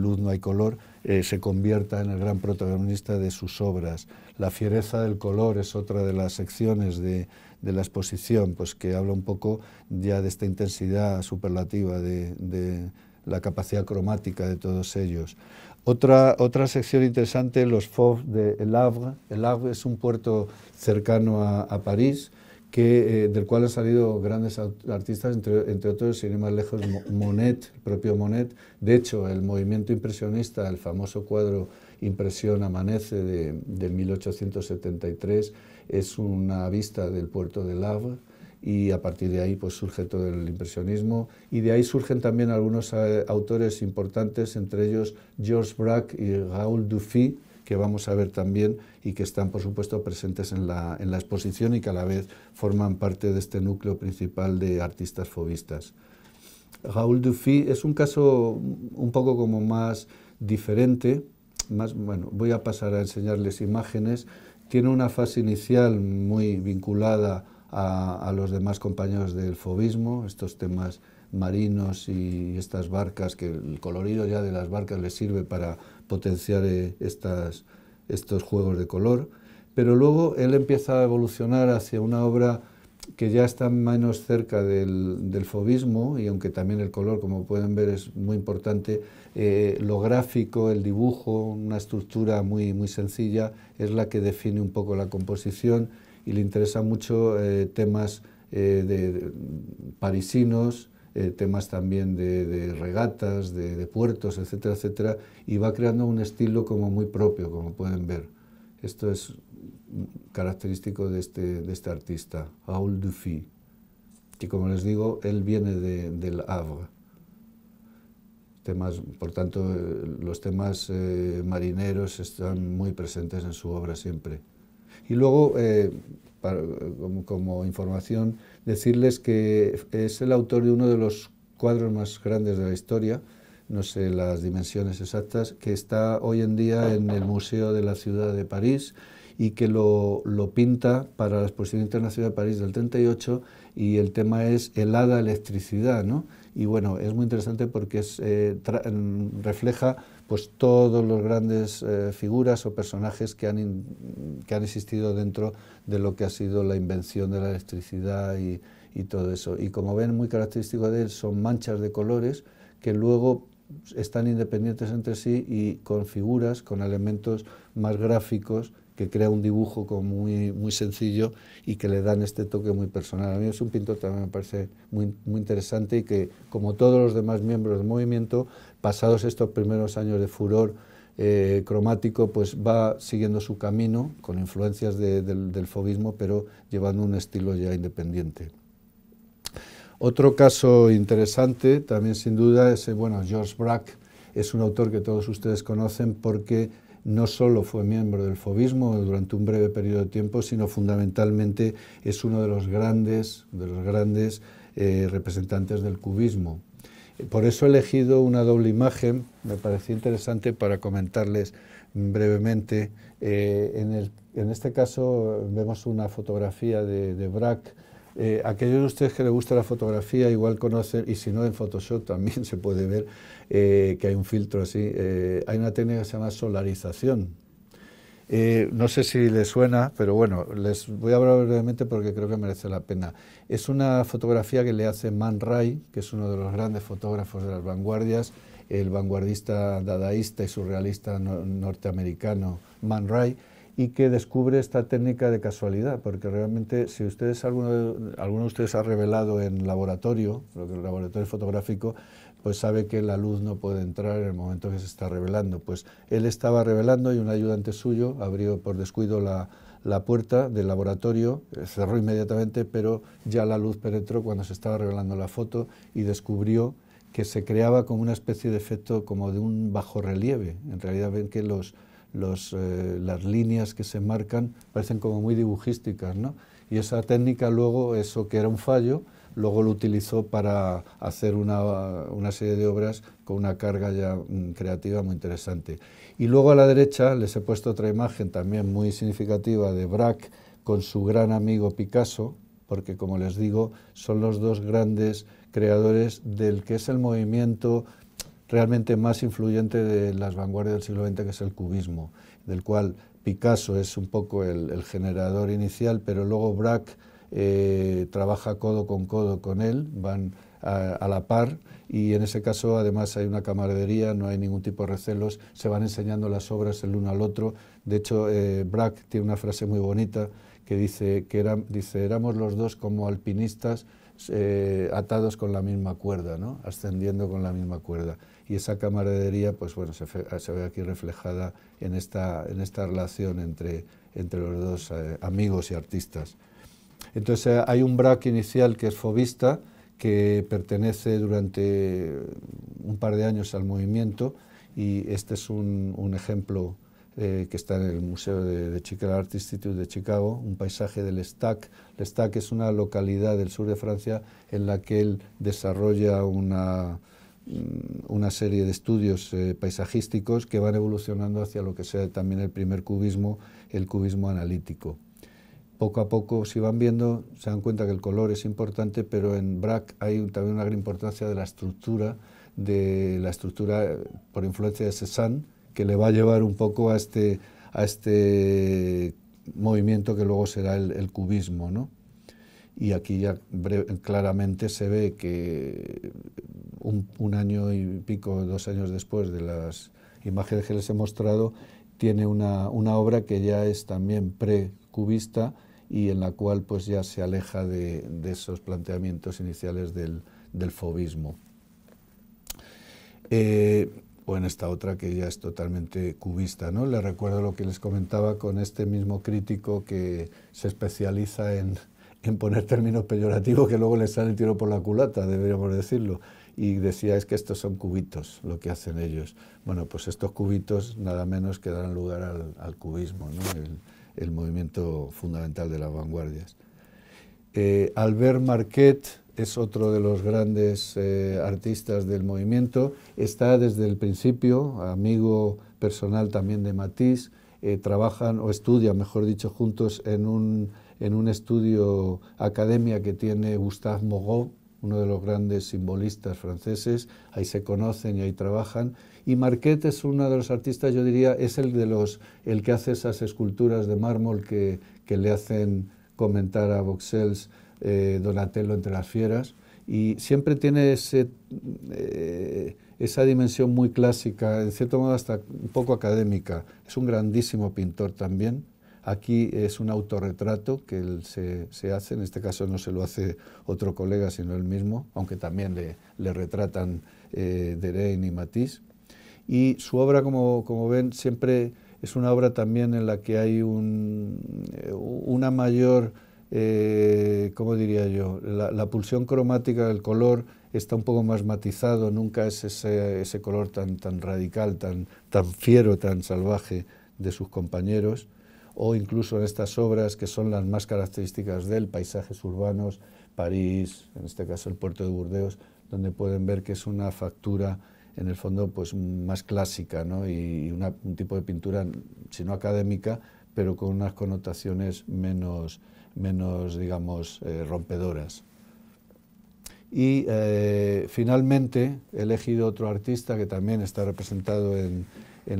luz no hay color, eh, se convierta en el gran protagonista de sus obras. La fiereza del color es otra de las secciones de, la exposición, pues que habla un poco ya de esta intensidad superlativa, de, la capacidad cromática de todos ellos. Otra, otra sección interesante, los Fauves de El Havre. El Havre es un puerto cercano a, a París, eh, del cual han salido grandes artistas, entre, entre, otros, sin más lejos, Monet, el propio Monet. De hecho, el movimiento impresionista, el famoso cuadro Impresión Amanece de, 1873, es una vista del puerto de Havre y a partir de ahí pues, surge todo el impresionismo y de ahí surgen también algunos eh, autores importantes, entre ellos Georges Braque y Raoul Dufy, que vamos a ver también y que están, por supuesto, presentes en la, exposición y que a la vez forman parte de este núcleo principal de artistas fobistas. Raúl Dufy es un caso un poco como más diferente, más, bueno, voy a pasar a enseñarles imágenes, tiene una fase inicial muy vinculada a, a, los demás compañeros del fobismo, estos temas marinos y estas barcas, que el colorido ya de las barcas les sirve para potenciar eh, estos juegos de color. Pero luego él empieza a evolucionar hacia una obra que ya está menos cerca del, del, fobismo, y aunque también el color, como pueden ver, es muy importante, eh, lo gráfico, el dibujo, una estructura muy, muy sencilla, es la que define un poco la composición y le interesan mucho eh, temas de, parisinos, eh, temas también de, regatas, de, puertos, etcétera, etcétera, y va creando un estilo como muy propio, como pueden ver. Esto es característico de este, este artista, Aul Dufy, que como les digo, él viene de, del Havre. Temas, por tanto, eh, los temas eh, marineros están muy presentes en su obra siempre. Y luego, como información, decirles que es el autor de uno de los cuadros más grandes de la historia, no sé las dimensiones exactas, que está hoy en día en el Museo de la Ciudad de París y que lo, lo pinta para la Exposición Internacional de París del 38 y el tema es helada electricidad, ¿no? Y bueno, es muy interesante porque es, eh, mm, refleja pues todos los grandes eh, figuras o personajes que han, que han existido dentro de lo que ha sido la invención de la electricidad y, y todo eso. Y como ven, muy característico de él son manchas de colores que luego están independientes entre sí y con figuras, con elementos más gráficos que crea un dibujo muy, muy sencillo y que le dan este toque muy personal. A mí es un pintor también me parece muy, muy interesante y que, como todos los demás miembros del movimiento, pasados estos primeros años de furor, eh, cromático, pues va siguiendo su camino con influencias del, fobismo, pero llevando un estilo ya independiente. Otro caso interesante, también sin duda, es eh, bueno, George Braque, es un autor que todos ustedes conocen porque no solo fue miembro del fobismo durante un breve periodo de tiempo, sino fundamentalmente es uno de los grandes, de los grandes eh, representantes del cubismo. Por eso he elegido una doble imagen, me pareció interesante para comentarles brevemente. Eh, en, este caso vemos una fotografía de, de eh, aquellos de ustedes que les gusta la fotografía igual conocen, y si no en Photoshop también se puede ver eh, que hay un filtro así, eh, hay una técnica que se llama solarización. no sé si les suena, pero bueno, les voy a hablar brevemente porque creo que merece la pena. Es una fotografía que le hace Man Ray, que es uno de los grandes fotógrafos de las vanguardias, el vanguardista dadaísta y surrealista norteamericano Man Ray y que descubre esta técnica de casualidad, porque realmente si ustedes, alguno de, ustedes ha revelado en laboratorio, lo el laboratorio fotográfico, pues sabe que la luz no puede entrar en el momento que se está revelando. Pues él estaba revelando y un ayudante suyo abrió por descuido la, la puerta del laboratorio, eh, cerró inmediatamente, pero ya la luz penetró cuando se estaba revelando la foto y descubrió que se creaba como una especie de efecto como de un bajo relieve. En realidad ven que los, eh, las líneas que se marcan parecen como muy dibujísticas, ¿no? Y esa técnica luego, eso que era un fallo, luego lo utilizó para hacer una, serie de obras con una carga ya mm, creativa muy interesante. Y luego a la derecha les he puesto otra imagen también muy significativa de Braque con su gran amigo Picasso, porque como les digo, son los dos grandes creadores del que es el movimiento realmente más influyente de las vanguardias del siglo XX, que es el cubismo, del cual Picasso es un poco el, generador inicial, pero luego Braque eh, trabaja codo con codo con él, van a, la par y en ese caso además hay una camaradería, no hay ningún tipo de recelos, se van enseñando las obras el uno al otro. De hecho, eh, Braque tiene una frase muy bonita que dice que éramos los dos como alpinistas eh, atados con la misma cuerda, ascendiendo con la misma cuerda y esa camaradería pues bueno, se, ve aquí reflejada en esta, en esta relación entre, entre los dos eh, amigos y artistas. Entonces eh, hay un braque inicial que es fobista, que pertenece durante un par de años al movimiento y este es un, ejemplo eh, que está en el Museo de, Chicago Art Institute de Chicago, un paisaje del Stack. El Stack es una localidad del sur de Francia en la que él desarrolla una, Mm, una serie de estudios eh, paisajísticos que van evolucionando hacia lo que sea también el primer cubismo, el cubismo analítico. Poco a poco, si van viendo, se dan cuenta que el color es importante, pero en Braque hay también una gran importancia de la estructura, de la estructura eh, por influencia de Cézanne, que le va a llevar un poco a este, a este movimiento que luego será el, cubismo, ¿no? Y aquí ya claramente se ve que un, año y pico, dos años después de las imágenes que les he mostrado, tiene una, obra que ya es también precubista y en la cual pues ya se aleja de, esos planteamientos iniciales del, del fobismo. Eh, o en esta otra que ya es totalmente cubista. ¿no? Le recuerdo lo que les comentaba con este mismo crítico que se especializa en, en poner términos peyorativos que luego le sale el tiro por la culata, deberíamos decirlo y decía es que estos son cubitos lo que hacen ellos. Bueno, pues estos cubitos nada menos que dan lugar al, cubismo, el, movimiento fundamental de las vanguardias. Eh, Albert Marquet es otro de los grandes eh, artistas del movimiento, está desde el principio, amigo personal también de Matisse, eh, trabajan o estudian, mejor dicho, juntos en un, en un estudio academia que tiene Gustave Mogot, uno de los grandes simbolistas franceses, ahí se conocen y ahí trabajan. Y Marquette es uno de los artistas, yo diría, es el, de los, el que hace esas esculturas de mármol que, le hacen comentar a Voxels eh, Donatello entre las fieras. Y siempre tiene ese, eh, esa dimensión muy clásica, en cierto modo hasta un poco académica. Es un grandísimo pintor también Aquí es un autorretrato que él se, hace, en este caso no se lo hace otro colega sino él mismo, aunque también le, retratan eh, Derain y Matisse. Y su obra, como, como, ven, siempre es una obra también en la que hay eh, una mayor, eh, ¿cómo diría yo?, la, la, pulsión cromática del color está un poco más matizado, nunca es ese, ese color tan, tan radical, tan, tan fiero, tan salvaje de sus compañeros o incluso en estas obras que son las más características del paisajes urbanos, París, en este caso el puerto de Burdeos, donde pueden ver que es una factura en el fondo pues más clásica ¿no? y un tipo de pintura, si no académica, pero con unas connotaciones menos, menos digamos, eh, rompedoras. Y eh, finalmente he elegido otro artista que también está representado en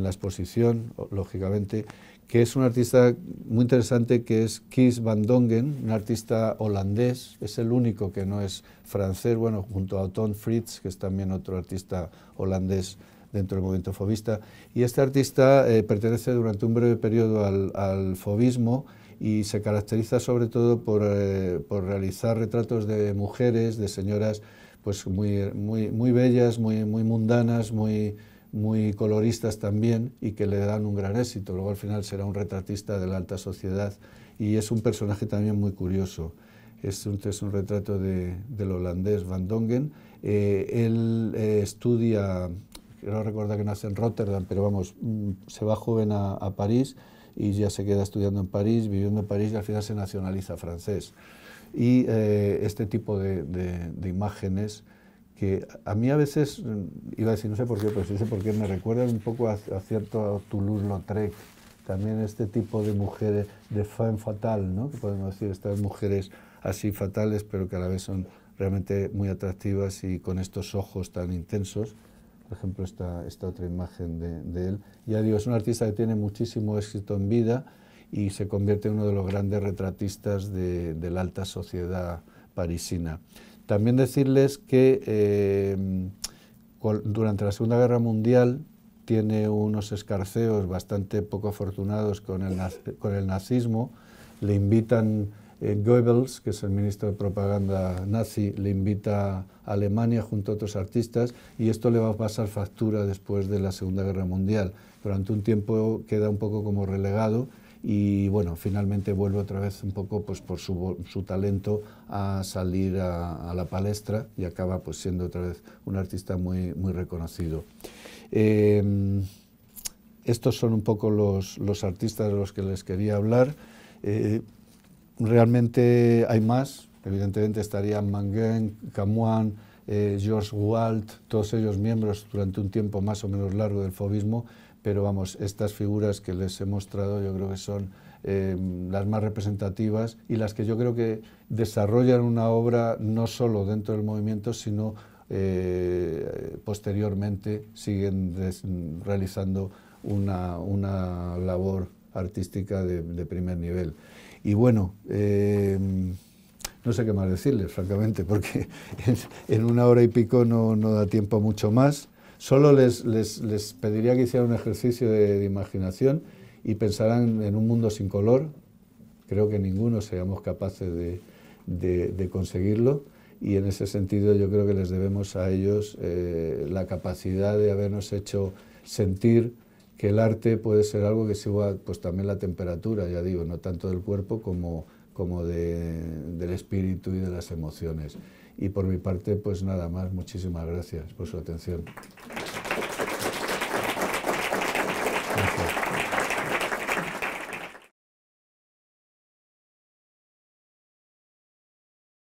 la exposición, lógicamente, que es un artista muy interesante que es Kees van Dongen, un artista holandés, es el único que no es francés, bueno, junto a Ton Fritz, que es también otro artista holandés dentro del movimiento fobista. Y este artista eh, pertenece durante un breve periodo al, fobismo y se caracteriza sobre todo por, eh, por realizar retratos de mujeres, de señoras pues muy, muy, muy bellas, muy, muy mundanas, muy muy coloristas también y que le dan un gran éxito. Luego al final será un retratista de la alta sociedad y es un personaje también muy curioso. Es un, es un retrato del holandés Van Dongen. Eh, él eh, estudia, no recuerda que nace en Rotterdam, pero vamos, mm, se va joven a, París y ya se queda estudiando en París, viviendo en París y al final se nacionaliza francés. Y eh, este tipo de imágenes que a mí a veces, mm, iba a decir, no sé por qué, sí sé por qué, me recuerda un poco a, cierto Toulouse-Lautrec, también este tipo de mujeres, de femme fatal, ¿no? Que podemos decir, estas mujeres así fatales, pero que a la vez son realmente muy atractivas y con estos ojos tan intensos. Por ejemplo, esta, otra imagen de, él. Ya digo, es un artista que tiene muchísimo éxito en vida y se convierte en uno de los grandes retratistas de la alta sociedad parisina. También decirles que em, durante la Segunda Guerra Mundial tiene unos escarceos bastante poco afortunados con el, nazismo. Le invitan eh, Goebbels, que es el ministro de propaganda nazi, le invita a Alemania junto a otros artistas y esto le va a pasar factura después de la Segunda Guerra Mundial. Durante un tiempo queda un poco como relegado y bueno, finalmente vuelve otra vez un poco pues, por su, talento a salir a, la palestra y acaba pues, siendo otra vez un artista muy, reconocido. Em, estos son un poco los, artistas de los que les quería hablar. Eh, realmente hay más, evidentemente estarían Manguin, Camuán, eh, George Walt, todos ellos miembros durante un tiempo más o menos largo del fobismo, pero vamos, estas figuras que les he mostrado yo creo que son em, las más representativas y las que yo creo que desarrollan una obra no solo dentro del movimiento, sino eh, posteriormente siguen realizando una, labor artística de, primer nivel. Y bueno, em, no sé qué más decirles, francamente, porque en, una hora y pico no, no, da tiempo mucho más. Solo les, les, pediría que hicieran un ejercicio de, imaginación y pensaran en un mundo sin color. Creo que ninguno seamos capaces de, conseguirlo y en ese sentido yo creo que les debemos a ellos eh, la capacidad de habernos hecho sentir que el arte puede ser algo que siga pues también la temperatura, ya digo, no tanto del cuerpo como, del espíritu y de las emociones. Y por mi parte, pues nada más. Muchísimas gracias por su atención.